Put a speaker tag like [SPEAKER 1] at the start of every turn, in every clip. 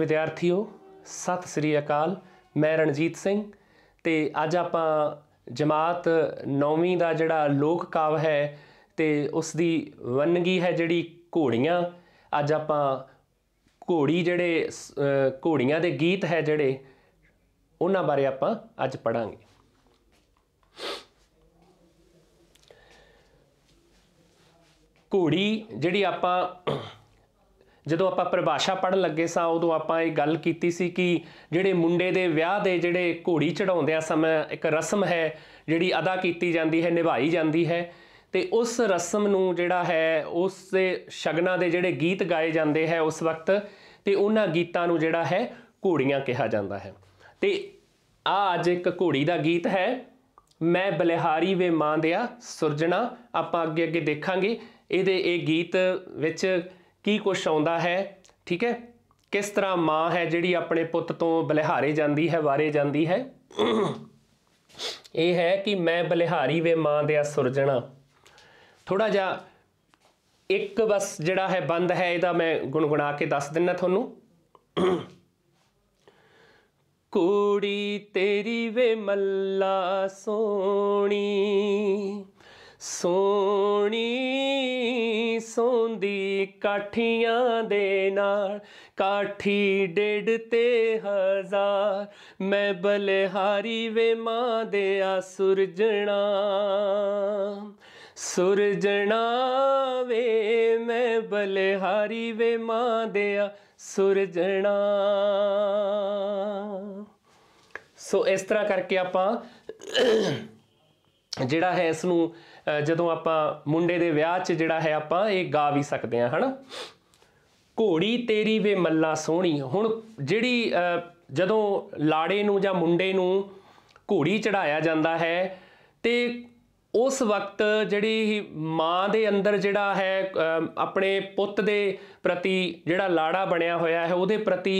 [SPEAKER 1] ਵਿਦਿਆਰਥੀਓ ਸਤਿ ਸ੍ਰੀ ਅਕਾਲ ਮੈਂ ਰਣਜੀਤ ਸਿੰਘ ਤੇ ਅੱਜ ਆਪਾਂ ਜਮਾਤ 9ਵੀਂ ਦਾ ਜਿਹੜਾ ਲੋਕ ਕਾਵ ਹੈ ਤੇ ਉਸ ਦੀ ਵੰਨਗੀ ਹੈ ਜਿਹੜੀ ਘੋੜੀਆਂ ਅੱਜ ਆਪਾਂ ਘੋੜੀ ਜਿਹੜੇ ਘੋੜੀਆਂ ਦੇ ਗੀਤ ਹੈ ਜਿਹੜੇ ਉਹਨਾਂ ਬਾਰੇ ਆਪਾਂ ਅੱਜ ਪੜਾਂਗੇ ਘੋੜੀ ਜਿਹੜੀ ਆਪਾਂ ਜਦੋਂ ਆਪਾਂ ਪਰਿਭਾਸ਼ਾ ਪੜਨ ਲੱਗੇ ਸਾਂ ਉਦੋਂ ਆਪਾਂ ਇਹ ਗੱਲ ਕੀਤੀ ਸੀ ਕਿ ਜਿਹੜੇ ਮੁੰਡੇ ਦੇ ਵਿਆਹ ਦੇ ਜਿਹੜੇ ਘੋੜੀ ਚੜਾਉਂਦਿਆਂ ਸਮੇਂ ਇੱਕ ਰਸਮ ਹੈ ਜਿਹੜੀ ਅਦਾ ਕੀਤੀ ਜਾਂਦੀ ਹੈ ਨਿਭਾਈ ਜਾਂਦੀ ਹੈ ਤੇ ਉਸ ਰਸਮ ਨੂੰ ਜਿਹੜਾ ਹੈ ਉਸ ਦੇ ਸ਼ਗਨਾਂ ਦੇ ਜਿਹੜੇ ਗੀਤ ਗਾਏ ਜਾਂਦੇ ਹੈ ਉਸ ਵਕਤ ਤੇ ਉਹਨਾਂ ਗੀਤਾਂ ਨੂੰ ਜਿਹੜਾ ਹੈ ਘੋੜੀਆਂ ਕਿਹਾ ਜਾਂਦਾ ਹੈ ਤੇ ਆ ਅੱਜ ਇੱਕ ਘੋੜੀ ਦਾ ਗੀਤ ਹੈ ਮੈਂ ਬਲਿਹਾਰੀ ਵੇ ਮਾਂ ਦਿਆ ਸੁਰਜਣਾ ਆਪਾਂ ਅੱਗੇ ਅੱਗੇ ਦੇਖਾਂਗੇ ਇਹਦੇ ਇਹ ਗੀਤ ਵਿੱਚ ਕੀ ਕੁਛ ਆਉਂਦਾ ਹੈ ਠੀਕ ਹੈ ਕਿਸ ਤਰ੍ਹਾਂ ਮਾਂ ਹੈ ਜਿਹੜੀ ਆਪਣੇ ਪੁੱਤ ਤੋਂ ਬਲਿਹਾਰੇ ਜਾਂਦੀ ਹੈ ਵਾਰੇ ਜਾਂਦੀ ਹੈ ਇਹ ਹੈ ਕਿ ਮੈਂ ਬਲਿਹਾਰੀ ਵੇ ਮਾਂ ਦੇ ਸੁਰਜਣਾ ਥੋੜਾ ਜਿਹਾ ਇੱਕ ਬਸ ਜਿਹੜਾ ਹੈ ਬੰਦ ਹੈ ਇਹਦਾ ਮੈਂ ਗੁੰਗੁਣਾ ਕੇ ਦੱਸ ਦਿੰਨਾ ਤੁਹਾਨੂੰ ਕੋੜੀ ਤੇਰੀ ਵੇ ਮੱਲਾ ਸੋਣੀ ਸੋਣੀ ਸੋਂਦੀ ਕਾਠੀਆਂ ਦੇ ਨਾਲ ਕਾਠੀ ਡੇਢ ਤੇ ਹਜ਼ਾਰ ਮੈਂ ਬਲਿਹਾਰੀ ਵੇ ਮਾਂ ਦੇ ਆ ਸੁਰਜਣਾ ਸੁਰਜਣਾ ਵੇ ਮੈਂ ਬਲਿਹਾਰੀ ਵੇ ਮਾਂ ਦੇ ਆ ਸੁਰਜਣਾ ਸੋ ਇਸ ਤਰ੍ਹਾਂ ਕਰਕੇ ਆਪਾਂ ਜਿਹੜਾ ਹੈ ਇਸ ਨੂੰ ਜਦੋਂ ਆਪਾਂ ਮੁੰਡੇ ਦੇ ਵਿਆਹ 'ਚ ਜਿਹੜਾ ਹੈ ਆਪਾਂ ਇਹ ਗਾ ਵੀ ਸਕਦੇ ਹਾਂ ਹਨਾ ਘੋੜੀ ਤੇਰੀ ਵੇ ਮੱਲਾ ਸੋਹਣੀ ਹੁਣ ਜਿਹੜੀ ਜਦੋਂ ਲਾੜੇ ਨੂੰ ਜਾਂ ਮੁੰਡੇ ਨੂੰ ਘੋੜੀ ਚੜਾਇਆ ਜਾਂਦਾ ਹੈ ਤੇ ਉਸ ਵਕਤ ਜਿਹੜੀ ਮਾਂ ਦੇ ਅੰਦਰ ਜਿਹੜਾ ਹੈ ਆਪਣੇ ਪੁੱਤ ਦੇ ਪ੍ਰਤੀ ਜਿਹੜਾ ਲਾੜਾ ਬਣਿਆ ਹੋਇਆ ਹੈ ਉਹਦੇ ਪ੍ਰਤੀ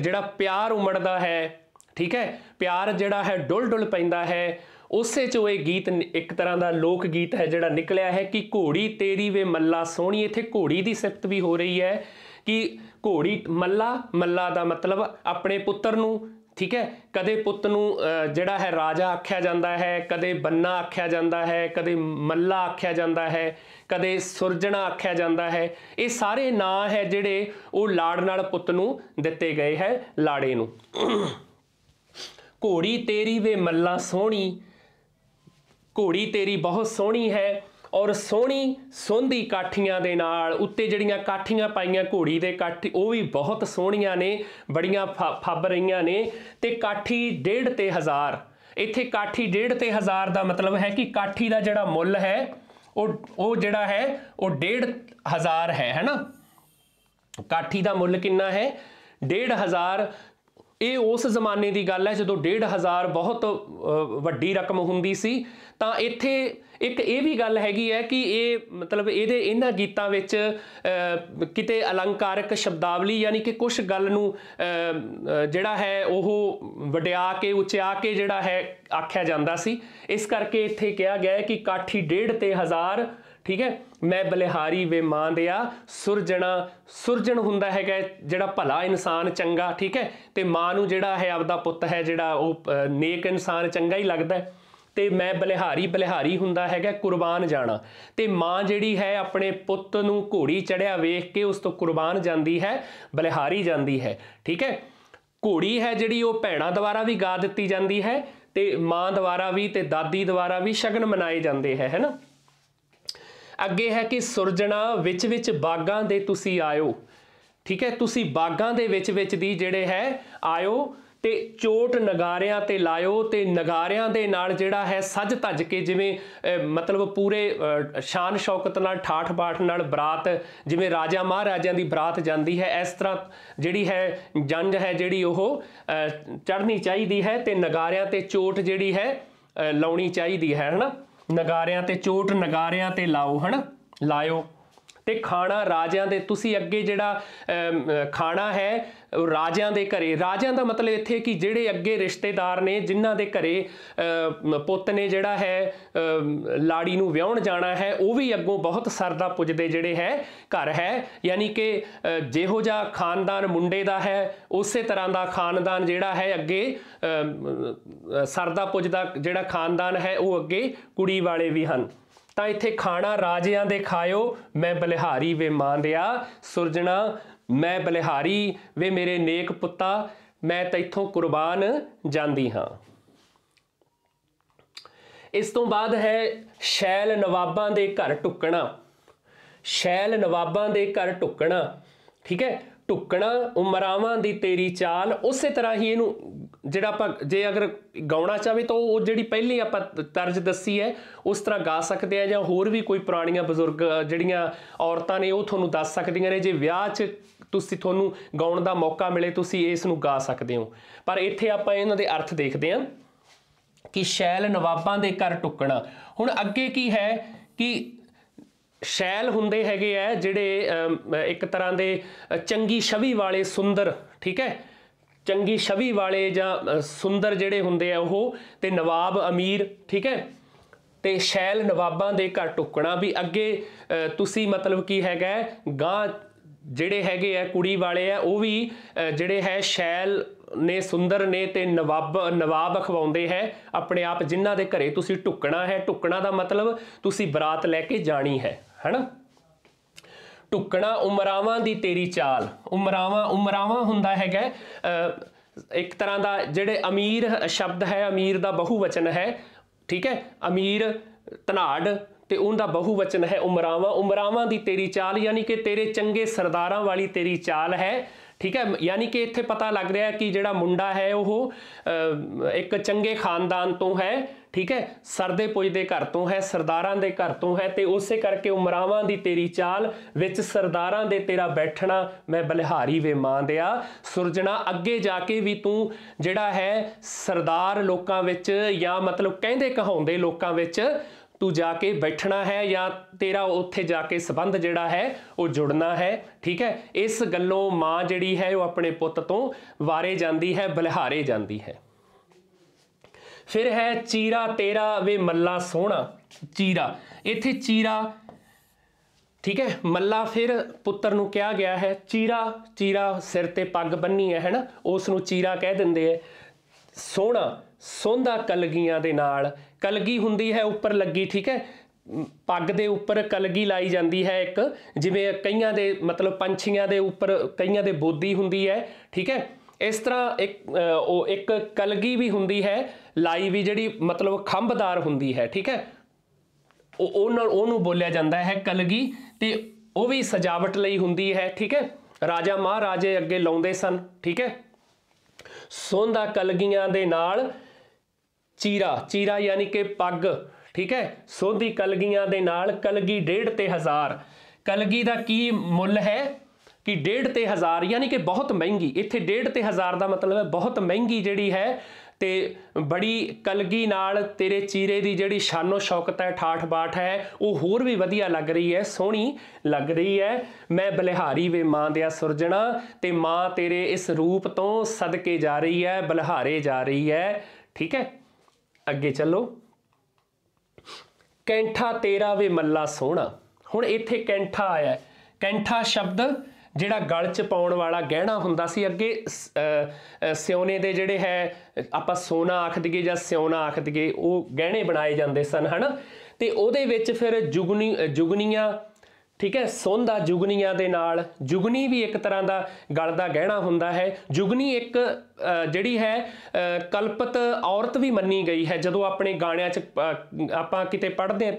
[SPEAKER 1] ਜਿਹੜਾ ਪਿਆਰ ਉਮੜਦਾ ਹੈ ਠੀਕ ਹੈ ਪਿਆਰ ਜਿਹੜਾ ਹੈ ਡੁੱਲ ਡੁੱਲ ਪੈਂਦਾ ਹੈ ਉਸੇ ਚੋਂ ਇਹ ਗੀਤ ਇੱਕ ਤਰ੍ਹਾਂ ਦਾ ਲੋਕ ਗੀਤ ਹੈ ਜਿਹੜਾ ਨਿਕਲਿਆ ਹੈ ਕਿ ਘੋੜੀ ਤੇਰੀ ਵੇ ਮੱਲਾ ਸੋਹਣੀ ਇੱਥੇ ਘੋੜੀ ਦੀ ਸਿਫਤ ਵੀ ਹੋ ਰਹੀ ਹੈ ਕਿ ਘੋੜੀ ਮੱਲਾ ਮੱਲਾ ਦਾ ਮਤਲਬ ਆਪਣੇ ਪੁੱਤਰ ਨੂੰ ਠੀਕ ਹੈ ਕਦੇ ਪੁੱਤ ਨੂੰ ਜਿਹੜਾ ਹੈ ਰਾਜਾ ਆਖਿਆ ਜਾਂਦਾ ਹੈ ਕਦੇ ਬੰਨਾ ਆਖਿਆ ਜਾਂਦਾ ਹੈ ਕਦੇ ਮੱਲਾ ਆਖਿਆ ਜਾਂਦਾ ਹੈ ਕਦੇ ਸੁਰਜਣਾ ਆਖਿਆ ਜਾਂਦਾ ਹੈ ਇਹ ਸਾਰੇ ਨਾਂ ਹੈ ਜਿਹੜੇ ਉਹ ਲਾੜ ਨਾਲ ਪੁੱਤ ਨੂੰ ਦਿੱਤੇ ਗਏ ਹੈ ਲਾੜੇ ਨੂੰ ਘੋੜੀ ਤੇਰੀ ਵੇ ਮੱਲਾ ਸੋਹਣੀ ਘੋੜੀ ਤੇਰੀ ਬਹੁਤ ਸੋਹਣੀ ਹੈ ਔਰ ਸੋਹਣੀ ਸੋਂਦੀ ਕਾਠੀਆਂ ਦੇ ਨਾਲ ਉੱਤੇ ਜਿਹੜੀਆਂ ਕਾਠੀਆਂ ਪਾਈਆਂ ਘੋੜੀ ਦੇ ਕਾਠ ਉਹ ਵੀ ਬਹੁਤ ਸੋਹਣੀਆਂ ਨੇ ਬੜੀਆਂ ਫੱਬ ਰਹੀਆਂ ਨੇ ਤੇ ਕਾਠੀ 1.5 ਤੇ 1000 ਇੱਥੇ ਕਾਠੀ 1.5 ਤੇ 1000 ਦਾ ਮਤਲਬ ਹੈ ਕਿ ਕਾਠੀ ਦਾ ਜਿਹੜਾ ਮੁੱਲ ਹੈ ਉਹ ਉਹ ਜਿਹੜਾ ਹੈ ਉਹ 1.5 ਹਜ਼ਾਰ ਹੈ ਹੈਨਾ ਕਾਠੀ ਦਾ ਮੁੱਲ ਕਿੰਨਾ ਹੈ 1.5 ਹਜ਼ਾਰ ਇਹ ਉਸ ਜ਼ਮਾਨੇ ਦੀ ਗੱਲ ਹੈ ਜਦੋਂ 1500 ਬਹੁਤ ਵੱਡੀ ਰਕਮ ਹੁੰਦੀ ਸੀ ਤਾਂ ਇੱਥੇ ਇੱਕ ਇਹ ਵੀ ਗੱਲ ਹੈਗੀ ਹੈ ਕਿ ਇਹ ਮਤਲਬ ਇਹਦੇ ਇਹਨਾਂ ਗੀਤਾਂ ਵਿੱਚ ਕਿਤੇ ਅਲੰਕਾਰਿਕ ਸ਼ਬਦਾਵਲੀ ਯਾਨੀ ਕਿ ਕੁਝ ਗੱਲ ਨੂੰ ਜਿਹੜਾ ਹੈ ਉਹ ਵਡਿਆ ਕੇ ਉਚਿਆ ਕੇ ਜਿਹੜਾ ਹੈ ਆਖਿਆ ਜਾਂਦਾ ਸੀ ਇਸ ਕਰਕੇ ਇੱਥੇ ਕਿਹਾ ਗਿਆ ਹੈ ਕਿ ਕਾਠੀ 1.5 ਤੇ ਹਜ਼ਾਰ ਠੀਕ ਹੈ ਮੈਂ ਬਲਿਹਾਰੀ ਵੇ ਮਾਂ ਰਿਆ ਸੁਰਜਣਾ ਸੁਰਜਣ ਹੁੰਦਾ ਹੈਗਾ ਜਿਹੜਾ ਭਲਾ ਇਨਸਾਨ ਚੰਗਾ ਠੀਕ ਹੈ ਤੇ ਮਾਂ ਨੂੰ ਜਿਹੜਾ ਹੈ ਆਪਦਾ ਪੁੱਤ ਹੈ ਜਿਹੜਾ ਉਹ ਨੇਕ ਇਨਸਾਨ ਚੰਗਾ ਹੀ ਲੱਗਦਾ ਤੇ ਮੈਂ ਬਲਿਹਾਰੀ ਬਲਿਹਾਰੀ ਹੁੰਦਾ ਹੈਗਾ ਕੁਰਬਾਨ ਜਾਣਾ ਤੇ ਮਾਂ ਜਿਹੜੀ ਹੈ ਆਪਣੇ ਪੁੱਤ ਨੂੰ ਘੋੜੀ ਚੜਿਆ ਵੇਖ ਕੇ ਉਸ ਤੋਂ ਕੁਰਬਾਨ ਜਾਂਦੀ ਹੈ ਬਲਿਹਾਰੀ ਜਾਂਦੀ ਹੈ ਠੀਕ ਹੈ ਘੋੜੀ ਹੈ ਜਿਹੜੀ ਉਹ ਭੈਣਾ ਦੁਆਰਾ ਵੀ ਗਾ ਦਿੱਤੀ ਜਾਂਦੀ ਹੈ ਤੇ ਮਾਂ ਦੁਆਰਾ ਵੀ ਤੇ ਦਾਦੀ ਦੁਆਰਾ ਵੀ ਸ਼ਗਨ ਮਨਾਏ ਜਾਂਦੇ ਹੈ ਹੈਨਾ ਅੱਗੇ ਹੈ ਕਿ ਸੁਰਜਣਾ ਵਿੱਚ ਵਿੱਚ ਬਾਗਾਂ ਦੇ ਤੁਸੀਂ ਆਇਓ ਠੀਕ ਹੈ ਤੁਸੀਂ ਬਾਗਾਂ ਦੇ ਵਿੱਚ ਵਿੱਚ ਦੀ ਜਿਹੜੇ ਹੈ ਆਇਓ ਤੇ ਚੋਟ ਨਗਾਰਿਆਂ ਤੇ ਲਾਇਓ ਤੇ ਨਗਾਰਿਆਂ ਦੇ ਨਾਲ ਜਿਹੜਾ ਹੈ ਸੱਜ ਧੱਜ ਕੇ ਜਿਵੇਂ ਮਤਲਬ ਪੂਰੇ ਸ਼ਾਨ ਸ਼ੌਕਤ ਨਾਲ ਠਾਠ ਬਾਠ ਨਾਲ ਬਰਾਤ ਜਿਵੇਂ ਰਾਜਾ ਮਹਾਰਾਜਿਆਂ ਦੀ ਬਰਾਤ ਜਾਂਦੀ ਹੈ ਇਸ ਤਰ੍ਹਾਂ ਜਿਹੜੀ ਹੈ ਜੰਜ ਹੈ ਜਿਹੜੀ ਉਹ ਚੜ੍ਹਨੀ ਚਾਹੀਦੀ ਹੈ ਤੇ ਨਗਾਰਿਆਂ ਤੇ ਚੋਟ ਜਿਹੜੀ ਹੈ ਲਾਉਣੀ ਚਾਹੀਦੀ ਹੈ ਹਨਾ ਨਗਾਰਿਆਂ ਤੇ ਚੋਟ ਨਗਾਰਿਆਂ ਤੇ ਲਾਓ ਹਨ ਲਾਇਓ ਤੇ ਖਾਣਾ ਰਾਜਿਆਂ ਦੇ ਤੁਸੀਂ ਅੱਗੇ ਜਿਹੜਾ ਖਾਣਾ ਹੈ ਰਾਜਿਆਂ ਦੇ ਘਰੇ ਰਾਜਿਆਂ ਦਾ ਮਤਲਬ ਇੱਥੇ ਕਿ ਜਿਹੜੇ ਅੱਗੇ ਰਿਸ਼ਤੇਦਾਰ ਨੇ ਜਿਨ੍ਹਾਂ ਦੇ ਘਰੇ ਪੁੱਤ ਨੇ ਜਿਹੜਾ ਹੈ ਲਾੜੀ ਨੂੰ ਵਿਆਹਣ ਜਾਣਾ ਹੈ ਉਹ ਵੀ ਅੱਗੋਂ ਬਹੁਤ ਸਰਦਾ ਪੁੱਜਦੇ ਜਿਹੜੇ ਹੈ ਘਰ ਹੈ ਯਾਨੀ ਕਿ ਜਿਹੋ ਜਿਹਾ ਖਾਨਦਾਨ ਮੁੰਡੇ ਦਾ ਹੈ ਉਸੇ ਤਰ੍ਹਾਂ ਦਾ ਖਾਨਦਾਨ ਜਿਹੜਾ ਹੈ ਅੱਗੇ ਸਰਦਾ ਪੁੱਜਦਾ ਜਿਹੜਾ ਖਾਨਦਾਨ ਹੈ ਉਹ ਅੱਗੇ ਕੁੜੀ ਵਾਲੇ ਵੀ ਹਨ ਤਾਂ ਇੱਥੇ ਖਾਣਾ ਰਾਜਿਆਂ ਦੇ ਖਾਇਓ ਮੈਂ ਬਲਿਹਾਰੀ ਵੇ ਮਾਂਦਿਆ ਸੁਰਜਣਾ ਮੈਂ ਬਲਿਹਾਰੀ ਵੇ ਮੇਰੇ ਨੇਕ ਪੁੱਤਾ ਮੈਂ ਤੈਥੋਂ ਕੁਰਬਾਨ ਜਾਂਦੀ ਹਾਂ ਇਸ ਤੋਂ ਬਾਅਦ ਹੈ ਸ਼ੈਲ ਨਵਾਬਾਂ ਦੇ ਘਰ ਟੁੱਕਣਾ ਸ਼ੈਲ ਨਵਾਬਾਂ ਦੇ ਘਰ ਟੁੱਕਣਾ ਠੀਕ ਹੈ ਟੁੱਕਣਾ ਉਮਰਾਵਾਂ ਦੀ ਤੇਰੀ ਚਾਲ ਉਸੇ ਤਰ੍ਹਾਂ ਹੀ ਇਹਨੂੰ ਜਿਹੜਾ ਆਪਾਂ ਜੇ ਅਗਰ ਗਾਉਣਾ ਚਾਹਵੇ ਤਾਂ ਉਹ ਜਿਹੜੀ ਪਹਿਲੀ ਆਪਾਂ ਤਰਜ ਦੱਸੀ ਹੈ ਉਸ ਤਰ੍ਹਾਂ ਗਾ ਸਕਦੇ ਆ ਜਾਂ ਹੋਰ ਵੀ ਕੋਈ ਪੁਰਾਣੀਆਂ ਬਜ਼ੁਰਗ ਜਿਹੜੀਆਂ ਔਰਤਾਂ ਨੇ ਉਹ ਤੁਹਾਨੂੰ ਦੱਸ ਸਕਦੀਆਂ ਨੇ ਜੇ ਵਿਆਹ 'ਚ ਤੁਸੀਂ ਤੁਹਾਨੂੰ ਗਾਉਣ ਦਾ ਮੌਕਾ ਮਿਲੇ ਤੁਸੀਂ ਇਸ ਨੂੰ ਗਾ ਸਕਦੇ ਹੋ ਪਰ ਇੱਥੇ ਆਪਾਂ ਇਹਨਾਂ ਦੇ ਅਰਥ ਦੇਖਦੇ ਆ ਕਿ ਸ਼ੈਲ ਨਵਾਬਾਂ ਦੇ ਘਰ ਟੁੱਕਣਾ ਹੁਣ ਅੱਗੇ ਕੀ ਹੈ ਕਿ ਸ਼ੈਲ ਹੁੰਦੇ ਹੈਗੇ ਆ ਜਿਹੜੇ ਇੱਕ ਤਰ੍ਹਾਂ ਦੇ ਚੰਗੀ ਛਵੀ ਵਾਲੇ ਸੁੰਦਰ ਠੀਕ ਹੈ ਚੰਗੀ ਛਵੀ ਵਾਲੇ ਜਾਂ ਸੁੰਦਰ ਜਿਹੜੇ ਹੁੰਦੇ ਆ ਉਹ ਤੇ ਨਵਾਬ ਅਮੀਰ ਠੀਕ ਹੈ ਤੇ ਸ਼ੈਲ ਨਵਾਬਾਂ ਦੇ ਘਰ ਟੁੱਕਣਾ ਵੀ ਅੱਗੇ ਤੁਸੀਂ ਮਤਲਬ ਕੀ ਹੈਗਾ ਗਾਂ ਜਿਹੜੇ ਹੈਗੇ ਆ ਕੁੜੀ ਵਾਲੇ ਆ ਉਹ ਵੀ ਜਿਹੜੇ ਹੈ ਸ਼ੈਲ ਨੇ ਸੁੰਦਰ ਨੇ ਤੇ ਨਵਾਬ ਨਵਾਬ ਖਵਾਉਂਦੇ ਹੈ ਆਪਣੇ ਆਪ ਜਿਨ੍ਹਾਂ ਦੇ ਘਰੇ ਤੁਸੀਂ ਟੁੱਕਣਾ ਹੈ ਟੁੱਕਣਾ ਦਾ ਮਤਲਬ ਤੁਸੀਂ ਬਰਾਤ ਲੈ ਕੇ ਜਾਣੀ ਹੈ ਹੈਨਾ ਟੁਕਣਾ ਉਮਰਾਵਾਂ ਦੀ ਤੇਰੀ ਚਾਲ ਉਮਰਾਵਾਂ ਉਮਰਾਵਾਂ ਹੁੰਦਾ ਹੈਗਾ ਇੱਕ ਤਰ੍ਹਾਂ ਦਾ ਜਿਹੜੇ ਅਮੀਰ ਸ਼ਬਦ ਹੈ ਅਮੀਰ ਦਾ ਬਹੁਵਚਨ ਹੈ ਠੀਕ ਹੈ ਅਮੀਰ ਤਨਾੜ ਤੇ ਉਹਦਾ ਬਹੁਵਚਨ ਹੈ ਉਮਰਾਵਾਂ ਉਮਰਾਵਾਂ ਦੀ ਤੇਰੀ ਚਾਲ ਯਾਨੀ ਕਿ ਤੇਰੇ ਚੰਗੇ ਸਰਦਾਰਾਂ ਵਾਲੀ ਤੇਰੀ ਚਾਲ ਹੈ ਠੀਕ ਹੈ ਯਾਨੀ ਕਿ ਇੱਥੇ ਪਤਾ ਲੱਗ ਰਿਹਾ ਕਿ ਜਿਹੜਾ ਮੁੰਡਾ ਹੈ ਉਹ ਇੱਕ ਚੰਗੇ ਖਾਨਦਾਨ ਤੋਂ ਹੈ ਠੀਕ ਹੈ ਸਰਦੇ ਪੁੱਜ ਦੇ ਘਰ ਤੋਂ ਹੈ ਸਰਦਾਰਾਂ ਦੇ ਘਰ ਤੋਂ ਹੈ ਤੇ ਉਸੇ ਕਰਕੇ ਉਮਰਾਵਾਂ ਦੀ ਤੇਰੀ ਚਾਲ ਵਿੱਚ ਸਰਦਾਰਾਂ ਦੇ ਤੇਰਾ ਬੈਠਣਾ ਮੈਂ ਬਲਿਹਾਰੀ ਵੇ ਮਾਂ ਦਿਆ ਸੁਰਜਣਾ ਅੱਗੇ ਜਾ ਕੇ ਵੀ ਤੂੰ ਜਿਹੜਾ ਹੈ ਸਰਦਾਰ ਲੋਕਾਂ ਵਿੱਚ ਜਾਂ ਮਤਲਬ ਕਹਿੰਦੇ ਕਹਾਉਂਦੇ ਲੋਕਾਂ ਵਿੱਚ ਤੂੰ ਜਾ ਕੇ ਬੈਠਣਾ ਹੈ ਜਾਂ ਤੇਰਾ ਉੱਥੇ ਜਾ ਕੇ ਸਬੰਧ ਜਿਹੜਾ ਹੈ ਉਹ ਜੁੜਨਾ ਹੈ ਠੀਕ ਹੈ ਇਸ ਗੱਲੋਂ ਮਾਂ ਜਿਹੜੀ ਹੈ ਉਹ ਆਪਣੇ ਪੁੱਤ ਤੋਂ ਵਾਰੇ ਜਾਂਦੀ ਹੈ ਬਲਿਹਾਰੇ ਜਾਂਦੀ ਹੈ ਫਿਰ ਹੈ ਚੀਰਾ ਤੇਰਾ ਵੇ ਮੱਲਾ ਸੋਹਣਾ ਚੀਰਾ ਇੱਥੇ ਚੀਰਾ ਠੀਕ ਹੈ ਮੱਲਾ ਫਿਰ ਪੁੱਤਰ ਨੂੰ ਕਿਹਾ ਗਿਆ ਹੈ ਚੀਰਾ ਚੀਰਾ ਸਿਰ ਤੇ ਪੱਗ ਬੰਨੀ ਹੈ ਹਨਾ ਉਸ ਨੂੰ ਚੀਰਾ ਕਹਿ ਦਿੰਦੇ ਐ ਸੋਹਣਾ ਸੋਹਦਾ ਕਲਗੀਆਂ ਦੇ ਨਾਲ ਕਲਗੀ ਹੁੰਦੀ ਹੈ ਉੱਪਰ ਲੱਗੀ ਠੀਕ ਹੈ ਪੱਗ ਦੇ ਉੱਪਰ ਕਲਗੀ ਲਾਈ ਜਾਂਦੀ ਹੈ ਇੱਕ ਜਿਵੇਂ ਕਈਆਂ ਦੇ ਮਤਲਬ ਪੰਛੀਆਂ ਦੇ ਉੱਪਰ ਕਈਆਂ ਦੇ ਬੋਦੀ ਹੁੰਦੀ ਹੈ ਠੀਕ ਹੈ ਇਸ ਤਰ੍ਹਾਂ ਇੱਕ ਉਹ ਇੱਕ ਕਲਗੀ ਵੀ ਹੁੰਦੀ ਹੈ ਲਾਈ ਵੀ ਜਿਹੜੀ ਮਤਲਬ ਖੰਭਦਾਰ ਹੁੰਦੀ ਹੈ ਠੀਕ ਹੈ ਉਹ ਉਹਨਾਂ ਉਹਨੂੰ ਬੋਲਿਆ ਜਾਂਦਾ ਹੈ ਕਲਗੀ ਤੇ ਉਹ ਵੀ ਸਜਾਵਟ ਲਈ ਹੁੰਦੀ ਹੈ ਠੀਕ ਹੈ ਰਾਜਾ ਮਹਾਰਾਜੇ ਅੱਗੇ ਲਾਉਂਦੇ ਸਨ ਠੀਕ ਹੈ ਸੋਂਦਾ ਕਲਗੀਆਂ ਦੇ ਨਾਲ ਚੀਰਾ ਚੀਰਾ ਯਾਨੀ ਕਿ ਪੱਗ ਠੀਕ ਹੈ ਸੋਹਦੀ ਕਲਗੀਆਂ ਦੇ ਨਾਲ ਕਲਗੀ ਡੇਢ ਤੇ ਹਜ਼ਾਰ ਕਲਗੀ ਦਾ ਕੀ ਮੁੱਲ ਹੈ ਕਿ 1.5 ਤੇ 1000 ਯਾਨੀ ਕਿ ਬਹੁਤ ਮਹਿੰਗੀ ਇੱਥੇ 1.5 ਤੇ 1000 ਦਾ ਮਤਲਬ ਹੈ ਬਹੁਤ ਮਹਿੰਗੀ ਜਿਹੜੀ ਹੈ ਤੇ ਬੜੀ ਕਲਗੀ ਨਾਲ ਤੇਰੇ ਚੀਰੇ ਦੀ ਜਿਹੜੀ ਸ਼ਾਨੋ ਸ਼ੌਕਤ ਹੈ ਠਾਠ ਬਾਠ ਹੈ ਉਹ ਹੋਰ ਵੀ ਵਧੀਆ ਲੱਗ ਰਹੀ ਹੈ ਸੋਹਣੀ ਲੱਗ ਰਹੀ ਹੈ ਮੈਂ ਬਲਿਹਾਰੀ ਵੇ ਮਾਂ ਦਿਆ ਸੁਰਜਣਾ ਤੇ ਮਾਂ ਤੇਰੇ ਇਸ ਰੂਪ ਤੋਂ ਸਦਕੇ ਜਾ ਰਹੀ ਹੈ ਬਲਿਹਾਰੇ ਜਾ ਰਹੀ ਹੈ ਠੀਕ ਹੈ ਅੱਗੇ ਚੱਲੋ ਕੈਂਠਾ ਤੇਰਾ ਵੇ ਮੱਲਾ ਸੋਹਣਾ ਹੁਣ ਇੱਥੇ ਕੈਂਠਾ ਆਇਆ ਕੈਂਠਾ ਸ਼ਬਦ ਜਿਹੜਾ ਗਲ 'ਚ ਪਾਉਣ ਵਾਲਾ ਗਹਿਣਾ ਹੁੰਦਾ ਸੀ ਅੱਗੇ ਸਿਉਨੇ ਦੇ ਜਿਹੜੇ ਹੈ ਆਪਾਂ ਸੋਨਾ ਆਖ ਜਾਂ ਸਿਉਨਾ ਆਖ ਉਹ ਗਹਿਣੇ ਬਣਾਏ ਜਾਂਦੇ ਸਨ ਹਨ ਤੇ ਉਹਦੇ ਵਿੱਚ ਫਿਰ ਜੁਗਨੀ ਜੁਗਨੀਆਂ ਠੀਕ ਹੈ ਸੋਂਦਾ ਜੁਗਨੀਆਂ ਦੇ ਨਾਲ ਜੁਗਨੀ ਵੀ ਇੱਕ ਤਰ੍ਹਾਂ ਦਾ ਗਲ ਦਾ ਗਹਿਣਾ ਹੁੰਦਾ ਹੈ ਜੁਗਨੀ ਇੱਕ ਜਿਹੜੀ ਹੈ ਕਲਪਤ ਔਰਤ ਵੀ ਮੰਨੀ ਗਈ ਹੈ ਜਦੋਂ ਆਪਣੇ ਗਾਣਿਆਂ 'ਚ ਆਪਾਂ ਕਿਤੇ ਪੜ੍ਹਦੇ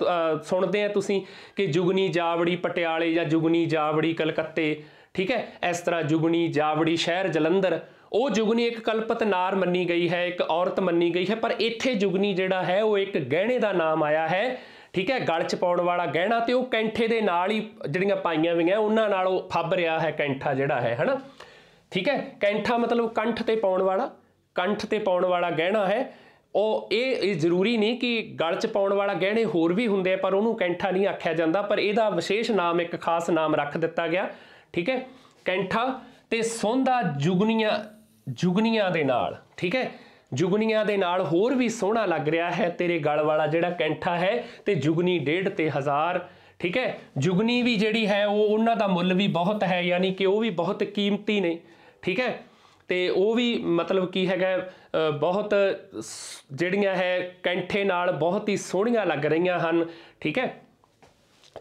[SPEAKER 1] ਸੁਣਦੇ ਆ ਤੁਸੀਂ ਕਿ ਜੁਗਨੀ ਜਾਵੜੀ ਪਟਿਆਲੇ ਜਾਂ ਜੁਗਨੀ ਜਾਵੜੀ ਕਲਕੱਤੇ ਠੀਕ ਹੈ ਇਸ ਤਰ੍ਹਾਂ ਜੁਗਣੀ ਜਾਵੜੀ ਸ਼ਹਿਰ ਜਲੰਧਰ ਉਹ ਜੁਗਨੀ ਇੱਕ ਕਲਪਤ ਨਾਰ ਮੰਨੀ ਗਈ ਹੈ ਇੱਕ ਔਰਤ ਮੰਨੀ ਗਈ ਹੈ ਪਰ ਇੱਥੇ ਜੁਗਨੀ ਜਿਹੜਾ ਹੈ ਉਹ ਇੱਕ ਗਹਿਣੇ ਦਾ ਨਾਮ ਆਇਆ ਹੈ ਠੀਕ ਹੈ ਗਲ ਚ ਪਾਉਣ ਵਾਲਾ ਗਹਿਣਾ ਤੇ ਉਹ ਕੈਂਠੇ ਦੇ ਨਾਲ ਹੀ ਜਿਹੜੀਆਂ ਪਾਈਆਂ ਹੋਈਆਂ ਉਹਨਾਂ ਨਾਲ ਉਹ ਫੱਬ ਰਿਹਾ ਹੈ ਕੈਂਠਾ ਜਿਹੜਾ ਹੈ ਹਨਾ ਠੀਕ ਹੈ ਕੈਂਠਾ ਮਤਲਬ ਕੰਠ ਤੇ ਪਾਉਣ ਵਾਲਾ ਕੰਠ ਤੇ ਪਾਉਣ ਵਾਲਾ ਗਹਿਣਾ ਹੈ ਉਹ ਇਹ ਇਹ ਜ਼ਰੂਰੀ ਨਹੀਂ ਕਿ ਗਲ 'ਚ ਪਾਉਣ ਵਾਲਾ ਗਹਿਣੇ ਹੋਰ ਵੀ ਹੁੰਦੇ ਆ ਪਰ ਉਹਨੂੰ ਕੈਂਠਾ ਨਹੀਂ ਆਖਿਆ ਜਾਂਦਾ ਪਰ ਇਹਦਾ ਵਿਸ਼ੇਸ਼ ਨਾਮ ਇੱਕ ਖਾਸ ਨਾਮ ਰੱਖ ਦਿੱਤਾ ਗਿਆ ਠੀਕ ਹੈ ਕੈਂਠਾ ਤੇ ਸੋਂਦਾ ਜੁਗਨੀਆਂ ਜੁਗਨੀਆਂ ਦੇ ਨਾਲ ਠੀਕ ਹੈ ਜੁਗਨੀਆਂ ਦੇ ਨਾਲ ਹੋਰ ਵੀ ਸੋਹਣਾ ਲੱਗ ਰਿਹਾ ਹੈ ਤੇਰੇ ਗਲ ਵਾਲਾ ਜਿਹੜਾ ਕੈਂਠਾ ਹੈ ਤੇ ਜੁਗਨੀ ਡੇਢ ਤੇ ਹਜ਼ਾਰ ਠੀਕ ਹੈ ਜੁਗਨੀ ਵੀ ਜਿਹੜੀ ਹੈ ਉਹ ਉਹਨਾਂ ਦਾ ਮੁੱਲ ਵੀ ਬਹੁਤ ਹੈ ਯਾਨੀ ਕਿ ਉਹ ਵੀ ਬਹੁਤ ਕੀਮਤੀ ਨੇ ਠੀਕ ਹੈ ਤੇ ਉਹ ਵੀ ਮਤਲਬ ਕੀ ਹੈਗਾ ਬਹੁਤ ਜਿਹੜੀਆਂ ਹੈ ਕੈਂਠੇ ਨਾਲ ਬਹੁਤ ਹੀ ਸੋਹਣੀਆਂ ਲੱਗ ਰਹੀਆਂ ਹਨ ਠੀਕ ਹੈ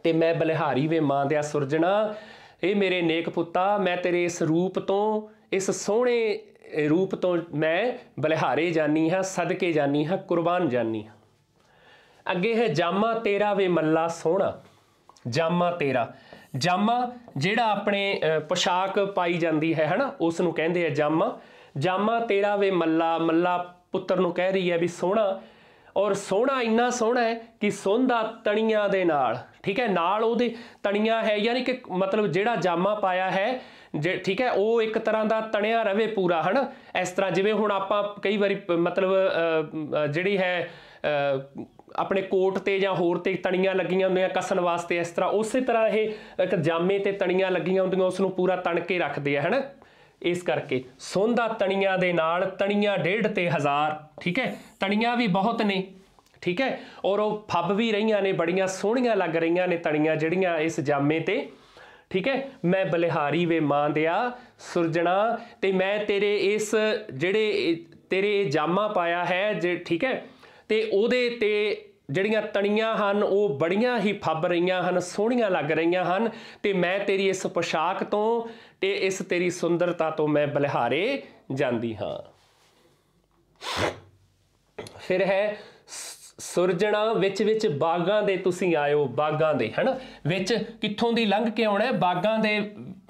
[SPEAKER 1] ਤੇ ਮੈਂ ਬਲਿਹਾਰੀ ਵੇ ਮਾਂ ਦੇ ਸੁਰਜਣਾ ਇਹ ਮੇਰੇ ਨੇਕ ਪੁੱਤਾ ਮੈਂ ਤੇਰੇ ਇਸ ਰੂਪ ਤੋਂ ਇਸ ਸੋਹਣੇ ਰੂਪ ਤੋਂ ਮੈਂ ਬਲਿਹਾਰੇ ਜਾਨੀ ਹਾਂ ਸਦਕੇ ਜਾਨੀ ਹਾਂ ਕੁਰਬਾਨ ਜਾਨੀ ਹਾਂ ਅੱਗੇ ਹੈ ਜਾਮਾ ਤੇਰਾ ਵੇ ਮੱਲਾ ਸੋਹਣਾ ਜਾਮਾ ਤੇਰਾ ਜਾਮਾ ਜਿਹੜਾ ਆਪਣੇ ਪੋਸ਼ਾਕ ਪਾਈ ਜਾਂਦੀ ਹੈ ਹਨਾ ਉਸ ਨੂੰ ਕਹਿੰਦੇ ਆ ਜਾਮਾ ਜਾਮਾ ਤੇਰਾ ਵੇ ਮੱਲਾ ਮੱਲਾ ਪੁੱਤਰ ਨੂੰ ਕਹਿ ਰਹੀ ਹੈ ਵੀ ਸੋਹਣਾ ਔਰ ਸੋਹਣਾ ਇੰਨਾ ਸੋਹਣਾ ਹੈ ਕਿ ਸੁੰਦਾ ਤਣੀਆਂ ਦੇ ਨਾਲ ਠੀਕ ਹੈ ਨਾਲ ਉਹਦੇ ਤਣੀਆਂ ਹੈ ਯਾਨੀ ਕਿ ਮਤਲਬ ਜਿਹੜਾ ਜਾਮਾ ਪਾਇਆ ਹੈ ਜੇ ਠੀਕ ਹੈ ਉਹ ਇੱਕ ਤਰ੍ਹਾਂ ਦਾ ਤਣਿਆ ਰਵੇ ਪੂਰਾ ਹਨ ਇਸ ਤਰ੍ਹਾਂ ਜਿਵੇਂ ਹੁਣ ਆਪਾਂ ਕਈ ਵਾਰੀ ਮਤਲਬ ਜਿਹੜੀ ਹੈ ਆਪਣੇ ਕੋਟ ਤੇ ਜਾਂ ਹੋਰ ਤੇ ਤਣੀਆਂ ਲੱਗੀਆਂ ਹੁੰਦੀਆਂ ਕਸਣ ਵਾਸਤੇ ਇਸ ਤਰ੍ਹਾਂ ਉਸੇ ਤਰ੍ਹਾਂ ਇਹ ਇੱਕ ਜਾਮੇ ਤੇ ਤਣੀਆਂ ਲੱਗੀਆਂ ਹੁੰਦੀਆਂ ਉਸ ਨੂੰ ਪੂਰਾ ਤਣ ਕੇ ਰੱਖਦੇ ਆ ਹਨ ਇਸ ਕਰਕੇ ਸੋਂਦਾ ਤਣੀਆਂ ਦੇ ਨਾਲ ਤਣੀਆਂ ਡੇਢ ਤੇ ਹਜ਼ਾਰ ਠੀਕ ਹੈ ਤਣੀਆਂ ਵੀ ਬਹੁਤ ਨੇ ਠੀਕ ਹੈ ਔਰ ਉਹ ਫੱਬ ਵੀ ਰਹੀਆਂ ਨੇ ਬੜੀਆਂ ਸੋਹਣੀਆਂ ਲੱਗ ਰਹੀਆਂ ਨੇ ਤਣੀਆਂ ਜਿਹੜੀਆਂ ਇਸ ਜਾਮੇ ਤੇ ਠੀਕ ਹੈ ਮੈਂ ਬਲਿਹਾਰੀ ਵੇ ਮਾਂ ਦਿਆ ਸੁਰਜਣਾ ਤੇ ਮੈਂ ਤੇਰੇ ਇਸ ਜਿਹੜੇ ਤੇਰੇ ਇਹ ਜਾਮਾ ਪਾਇਆ ਹੈ ਜੇ ਠੀਕ ਹੈ ਤੇ ਉਹਦੇ ਤੇ ਜਿਹੜੀਆਂ ਤਣੀਆਂ ਹਨ ਉਹ ਬੜੀਆਂ ਹੀ ਫੱਬ ਰਹੀਆਂ ਹਨ ਸੋਹਣੀਆਂ ਲੱਗ ਰਹੀਆਂ ਹਨ ਤੇ ਮੈਂ ਤੇਰੀ ਇਸ ਪੋਸ਼ਾਕ ਤੋਂ ਤੇ ਇਸ ਤੇਰੀ ਸੁੰਦਰਤਾ ਤੋਂ ਮੈਂ ਬਲਿਹਾਰੇ ਜਾਂਦੀ ਹਾਂ ਫਿਰ ਹੈ ਸੁਰਜਣਾ ਵਿੱਚ ਵਿੱਚ ਬਾਗਾਂ ਦੇ ਤੁਸੀਂ ਆਇਓ ਬਾਗਾਂ ਦੇ ਹਨ ਵਿੱਚ ਕਿੱਥੋਂ ਦੀ ਲੰਘ ਕੇ ਆਉਣਾ ਹੈ ਬਾਗਾਂ ਦੇ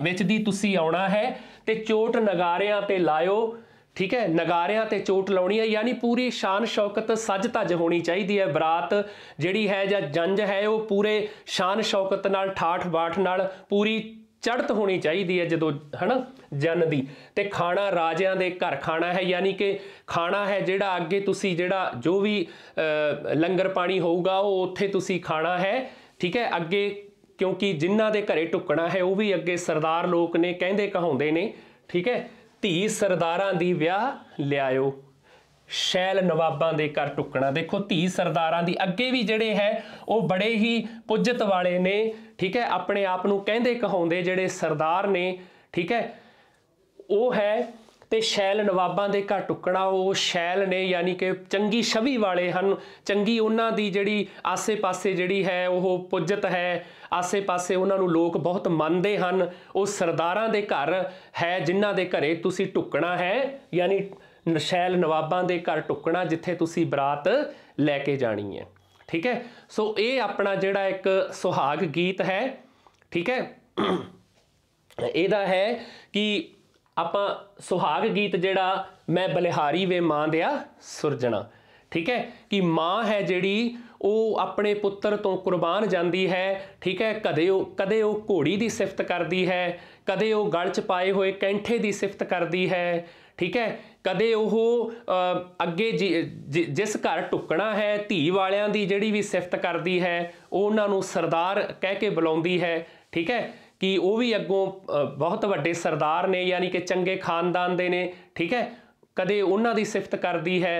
[SPEAKER 1] ਵਿੱਚ ਦੀ ਤੁਸੀਂ ਆਉਣਾ ਹੈ ਤੇ ਚੋਟ ਨਗਾਰਿਆਂ ਤੇ ਲਾਇਓ ਠੀਕ ਹੈ ਨਗਾਰਿਆਂ ਤੇ ਚੋਟ ਲਾਉਣੀ ਹੈ ਯਾਨੀ ਪੂਰੀ ਸ਼ਾਨ ਸ਼ੌਕਤ ਸੱਜ ਧੱਜ ਹੋਣੀ ਚਾਹੀਦੀ ਹੈ ਬਰਾਤ ਜਿਹੜੀ ਹੈ ਜਾਂ ਜੰਜ ਹੈ ਉਹ ਪੂਰੇ ਸ਼ਾਨ ਸ਼ੌਕਤ ਨਾਲ ਠਾਠ ਬਾਠ ਨਾਲ ਪੂਰੀ ਚੜਤ ਹੋਣੀ ਚਾਹੀਦੀ ਹੈ ਜਦੋਂ ਹਨਾ ਜਨ ਦੀ ਤੇ ਖਾਣਾ ਰਾਜਿਆਂ ਦੇ ਘਰ ਖਾਣਾ ਹੈ ਯਾਨੀ ਕਿ ਖਾਣਾ ਹੈ ਜਿਹੜਾ ਅੱਗੇ ਤੁਸੀਂ ਜਿਹੜਾ ਜੋ ਵੀ ਲੰਗਰ ਪਾਣੀ ਹੋਊਗਾ ਉਹ ਉੱਥੇ ਤੁਸੀਂ ਖਾਣਾ ਹੈ ਠੀਕ ਹੈ ਅੱਗੇ ਕਿਉਂਕਿ ਜਿਨ੍ਹਾਂ ਦੇ ਘਰੇ ਟੁਕਣਾ ਹੈ ਉਹ ਵੀ ਅੱਗੇ ਸਰਦਾਰ ਲੋਕ ਨੇ ਕਹਿੰਦੇ ਕਹਾਉਂਦੇ ਨੇ ਠੀਕ ਹੈ ਧੀ ਸਰਦਾਰਾਂ ਦੀ ਵਿਆਹ ਲਿਆਇਓ ਸ਼ੈਲ ਨਵਾਬਾਂ ਦੇ ਘਰ ਟੁਕਣਾ ਦੇਖੋ ਧੀ ਸਰਦਾਰਾਂ ਦੀ ਅੱਗੇ ਵੀ ਜਿਹੜੇ ਹੈ ਉਹ ਬੜੇ ਹੀ ਪੁੱਜਤ ਵਾਲੇ ਨੇ ਠੀਕ ਹੈ ਆਪਣੇ ਆਪ ਨੂੰ ਕਹਿੰਦੇ ਕਹਾਉਂਦੇ ਜਿਹੜੇ ਸਰਦਾਰ ਨੇ ਠੀਕ ਹੈ ਉਹ ਹੈ ਤੇ ਸ਼ੈਲ ਨਵਾਬਾਂ ਦੇ ਘਰ ਟੁਕੜਾ ਉਹ ਸ਼ੈਲ ਨੇ ਯਾਨੀ ਕਿ ਚੰਗੀ ਛਵੀ ਵਾਲੇ ਹਨ ਚੰਗੀ ਉਹਨਾਂ ਦੀ ਜਿਹੜੀ ਆਸੇ-ਪਾਸੇ ਜਿਹੜੀ ਹੈ ਉਹ ਪੁੱਜਤ ਹੈ ਆਸੇ-ਪਾਸੇ ਉਹਨਾਂ ਨੂੰ ਲੋਕ ਬਹੁਤ ਮੰਨਦੇ ਹਨ ਉਹ ਸਰਦਾਰਾਂ ਦੇ ਘਰ ਹੈ ਜਿਨ੍ਹਾਂ ਦੇ ਘਰੇ ਤੁਸੀਂ ਟੁਕਣਾ ਹੈ ਯਾਨੀ ਸ਼ੈਲ ਨਵਾਬਾਂ ਦੇ ਘਰ ਟੁਕਣਾ ਜਿੱਥੇ ਤੁਸੀਂ ਬਰਾਤ ਲੈ ਕੇ ਜਾਣੀ ਹੈ ਠੀਕ ਹੈ ਸੋ ਇਹ ਆਪਣਾ ਜਿਹੜਾ ਇੱਕ ਸੁਹਾਗ ਗੀਤ ਹੈ ਠੀਕ ਹੈ ਇਹਦਾ ਹੈ ਕਿ ਆਪਾਂ ਸੁਹਾਗ ਗੀਤ ਜਿਹੜਾ ਮੈਂ ਬਲਿਹਾਰੀ ਵੇ ਮਾਂ ਦਿਆ ਸੁਰਜਣਾ ਠੀਕ ਹੈ ਕਿ ਮਾਂ ਹੈ ਜਿਹੜੀ ਉਹ ਆਪਣੇ ਪੁੱਤਰ ਤੋਂ ਕੁਰਬਾਨ ਜਾਂਦੀ ਹੈ ਠੀਕ ਹੈ ਕਦੇ ਉਹ ਕਦੇ ਉਹ ਘੋੜੀ ਦੀ ਸਿਫਤ ਕਰਦੀ ਹੈ ਕਦੇ ਉਹ ਗਲ 'ਚ ਪਾਏ ਹੋਏ ਕੈਂਠੇ ਦੀ ਸਿਫਤ ਕਰਦੀ ਹੈ ਠੀਕ ਹੈ ਕਦੇ ਉਹ ਅੱਗੇ ਜਿਸ ਘਰ ਟੁਕਣਾ ਹੈ ਧੀ ਵਾਲਿਆਂ ਦੀ ਜਿਹੜੀ ਵੀ ਸਿਫਤ ਕਰਦੀ ਹੈ ਉਹਨਾਂ ਨੂੰ ਸਰਦਾਰ ਕਹਿ ਕੇ ਬੁਲਾਉਂਦੀ ਹੈ ਠੀਕ ਹੈ ਕਿ ਉਹ ਵੀ ਅੱਗੋਂ ਬਹੁਤ ਵੱਡੇ ਸਰਦਾਰ ਨੇ ਯਾਨੀ ਕਿ ਚੰਗੇ ਖਾਨਦਾਨ ਦੇ ਨੇ ਠੀਕ ਹੈ ਕਦੇ ਉਹਨਾਂ ਦੀ ਸਿਫਤ ਕਰਦੀ ਹੈ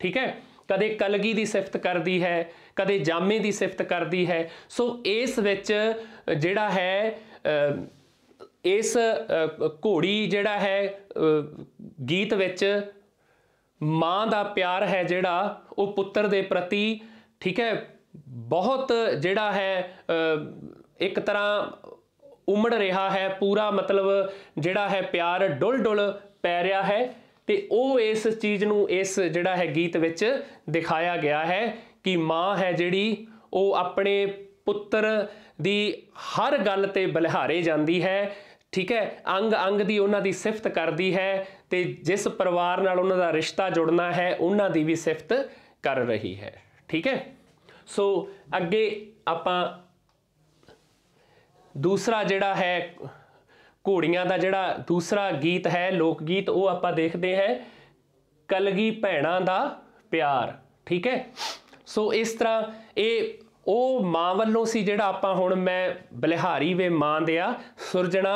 [SPEAKER 1] ਠੀਕ ਹੈ ਕਦੇ ਕਲਗੀ ਦੀ ਸਿਫਤ ਕਰਦੀ ਹੈ ਕਦੇ ਜਾਮੇ ਦੀ ਸਿਫਤ ਕਰਦੀ ਹੈ ਸੋ ਇਸ ਵਿੱਚ ਜਿਹੜਾ ਹੈ ਇਸ ਘੋੜੀ ਜਿਹੜਾ ਹੈ ਗੀਤ ਵਿੱਚ ਮਾਂ ਦਾ ਪਿਆਰ ਹੈ ਜਿਹੜਾ ਉਹ ਪੁੱਤਰ ਦੇ ਪ੍ਰਤੀ ਠੀਕ ਹੈ ਬਹੁਤ ਜਿਹੜਾ ਹੈ ਇੱਕ ਤਰ੍ਹਾਂ ਉਮੜ ਰਿਹਾ ਹੈ ਪੂਰਾ ਮਤਲਬ ਜਿਹੜਾ ਹੈ ਪਿਆਰ ਡੁੱਲ ਡੁੱਲ ਪੈ ਰਿਹਾ ਹੈ ਤੇ ਉਹ ਇਸ ਚੀਜ਼ ਨੂੰ ਇਸ ਜਿਹੜਾ ਹੈ ਗੀਤ ਵਿੱਚ ਦਿਖਾਇਆ ਗਿਆ ਹੈ ਕਿ ਮਾਂ ਹੈ ਜਿਹੜੀ ਉਹ ਆਪਣੇ ਪੁੱਤਰ ਦੀ ਹਰ ਗੱਲ ਤੇ ਬਲਿਹਾਰੇ ਜਾਂਦੀ ਹੈ ਠੀਕ ਹੈ ਅੰਗ ਅੰਗ ਦੀ ਉਹਨਾਂ ਦੀ ਸਿਫਤ ਕਰਦੀ ਹੈ ਤੇ ਜਿਸ ਪਰਿਵਾਰ ਨਾਲ ਉਹਨਾਂ ਦਾ ਰਿਸ਼ਤਾ ਜੁੜਨਾ ਹੈ ਉਹਨਾਂ ਦੀ ਵੀ ਸਿਫਤ ਕਰ ਰਹੀ ਹੈ ਠੀਕ ਹੈ ਸੋ ਅੱਗੇ ਆਪਾਂ ਦੂਸਰਾ ਜਿਹੜਾ ਹੈ ਘੋੜੀਆਂ ਦਾ ਜਿਹੜਾ ਦੂਸਰਾ ਗੀਤ ਹੈ ਲੋਕ ਗੀਤ ਉਹ ਆਪਾਂ ਦੇਖਦੇ ਹਾਂ ਕਲਗੀ ਭੈਣਾ ਦਾ ਪਿਆਰ ਠੀਕ ਹੈ ਸੋ ਇਸ ਤਰ੍ਹਾਂ ਇਹ ਉਹ ਮਾਂ ਵੱਲੋਂ ਸੀ ਜਿਹੜਾ ਆਪਾਂ ਹੁਣ ਮੈਂ ਬਲਿਹਾਰੀ ਵੇ ਮਾਂ ਦਿਆ ਸੁਰਜਣਾ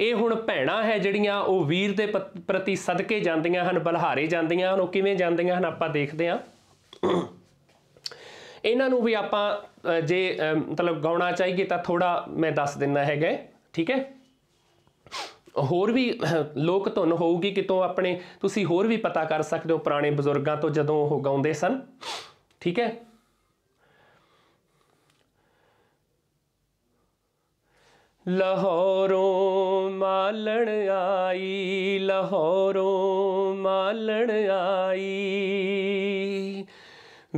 [SPEAKER 1] ਇਹ ਹੁਣ ਭੈਣਾ ਹੈ ਜਿਹੜੀਆਂ ਉਹ ਵੀਰ ਦੇ ਪ੍ਰਤੀ ਸਦਕੇ ਜਾਂਦੀਆਂ ਹਨ ਬਲਹਾਰੇ ਜਾਂਦੀਆਂ ਹਨ ਉਹ ਕਿਵੇਂ ਜਾਂਦੀਆਂ ਹਨ ਆਪਾਂ ਦੇਖਦੇ ਹਾਂ ਇਹਨਾਂ ਨੂੰ ਵੀ ਆਪਾਂ ਜੇ ਮਤਲਬ ਗਾਉਣਾ ਚਾਹੀਏ ਤਾਂ ਥੋੜਾ ਮੈਂ ਦੱਸ ਦਿੰਨਾ ਹੈਗਾ ਠੀਕ ਹੈ ਹੋਰ ਵੀ ਲੋਕ ਧੁਨ ਹੋਊਗੀ ਕਿਤੋਂ ਆਪਣੇ ਤੁਸੀਂ ਹੋਰ ਵੀ ਪਤਾ ਕਰ ਸਕਦੇ ਹੋ ਪੁਰਾਣੇ ਬਜ਼ੁਰਗਾਂ ਤੋਂ ਜਦੋਂ ਉਹ ਗਾਉਂਦੇ ਸਨ ਠੀਕ ਹੈ ਲਾਹੌਰੋਂ ਮਾਲਣ ਆਈ ਲਾਹੌਰੋਂ ਮਾਲਣ ਆਈ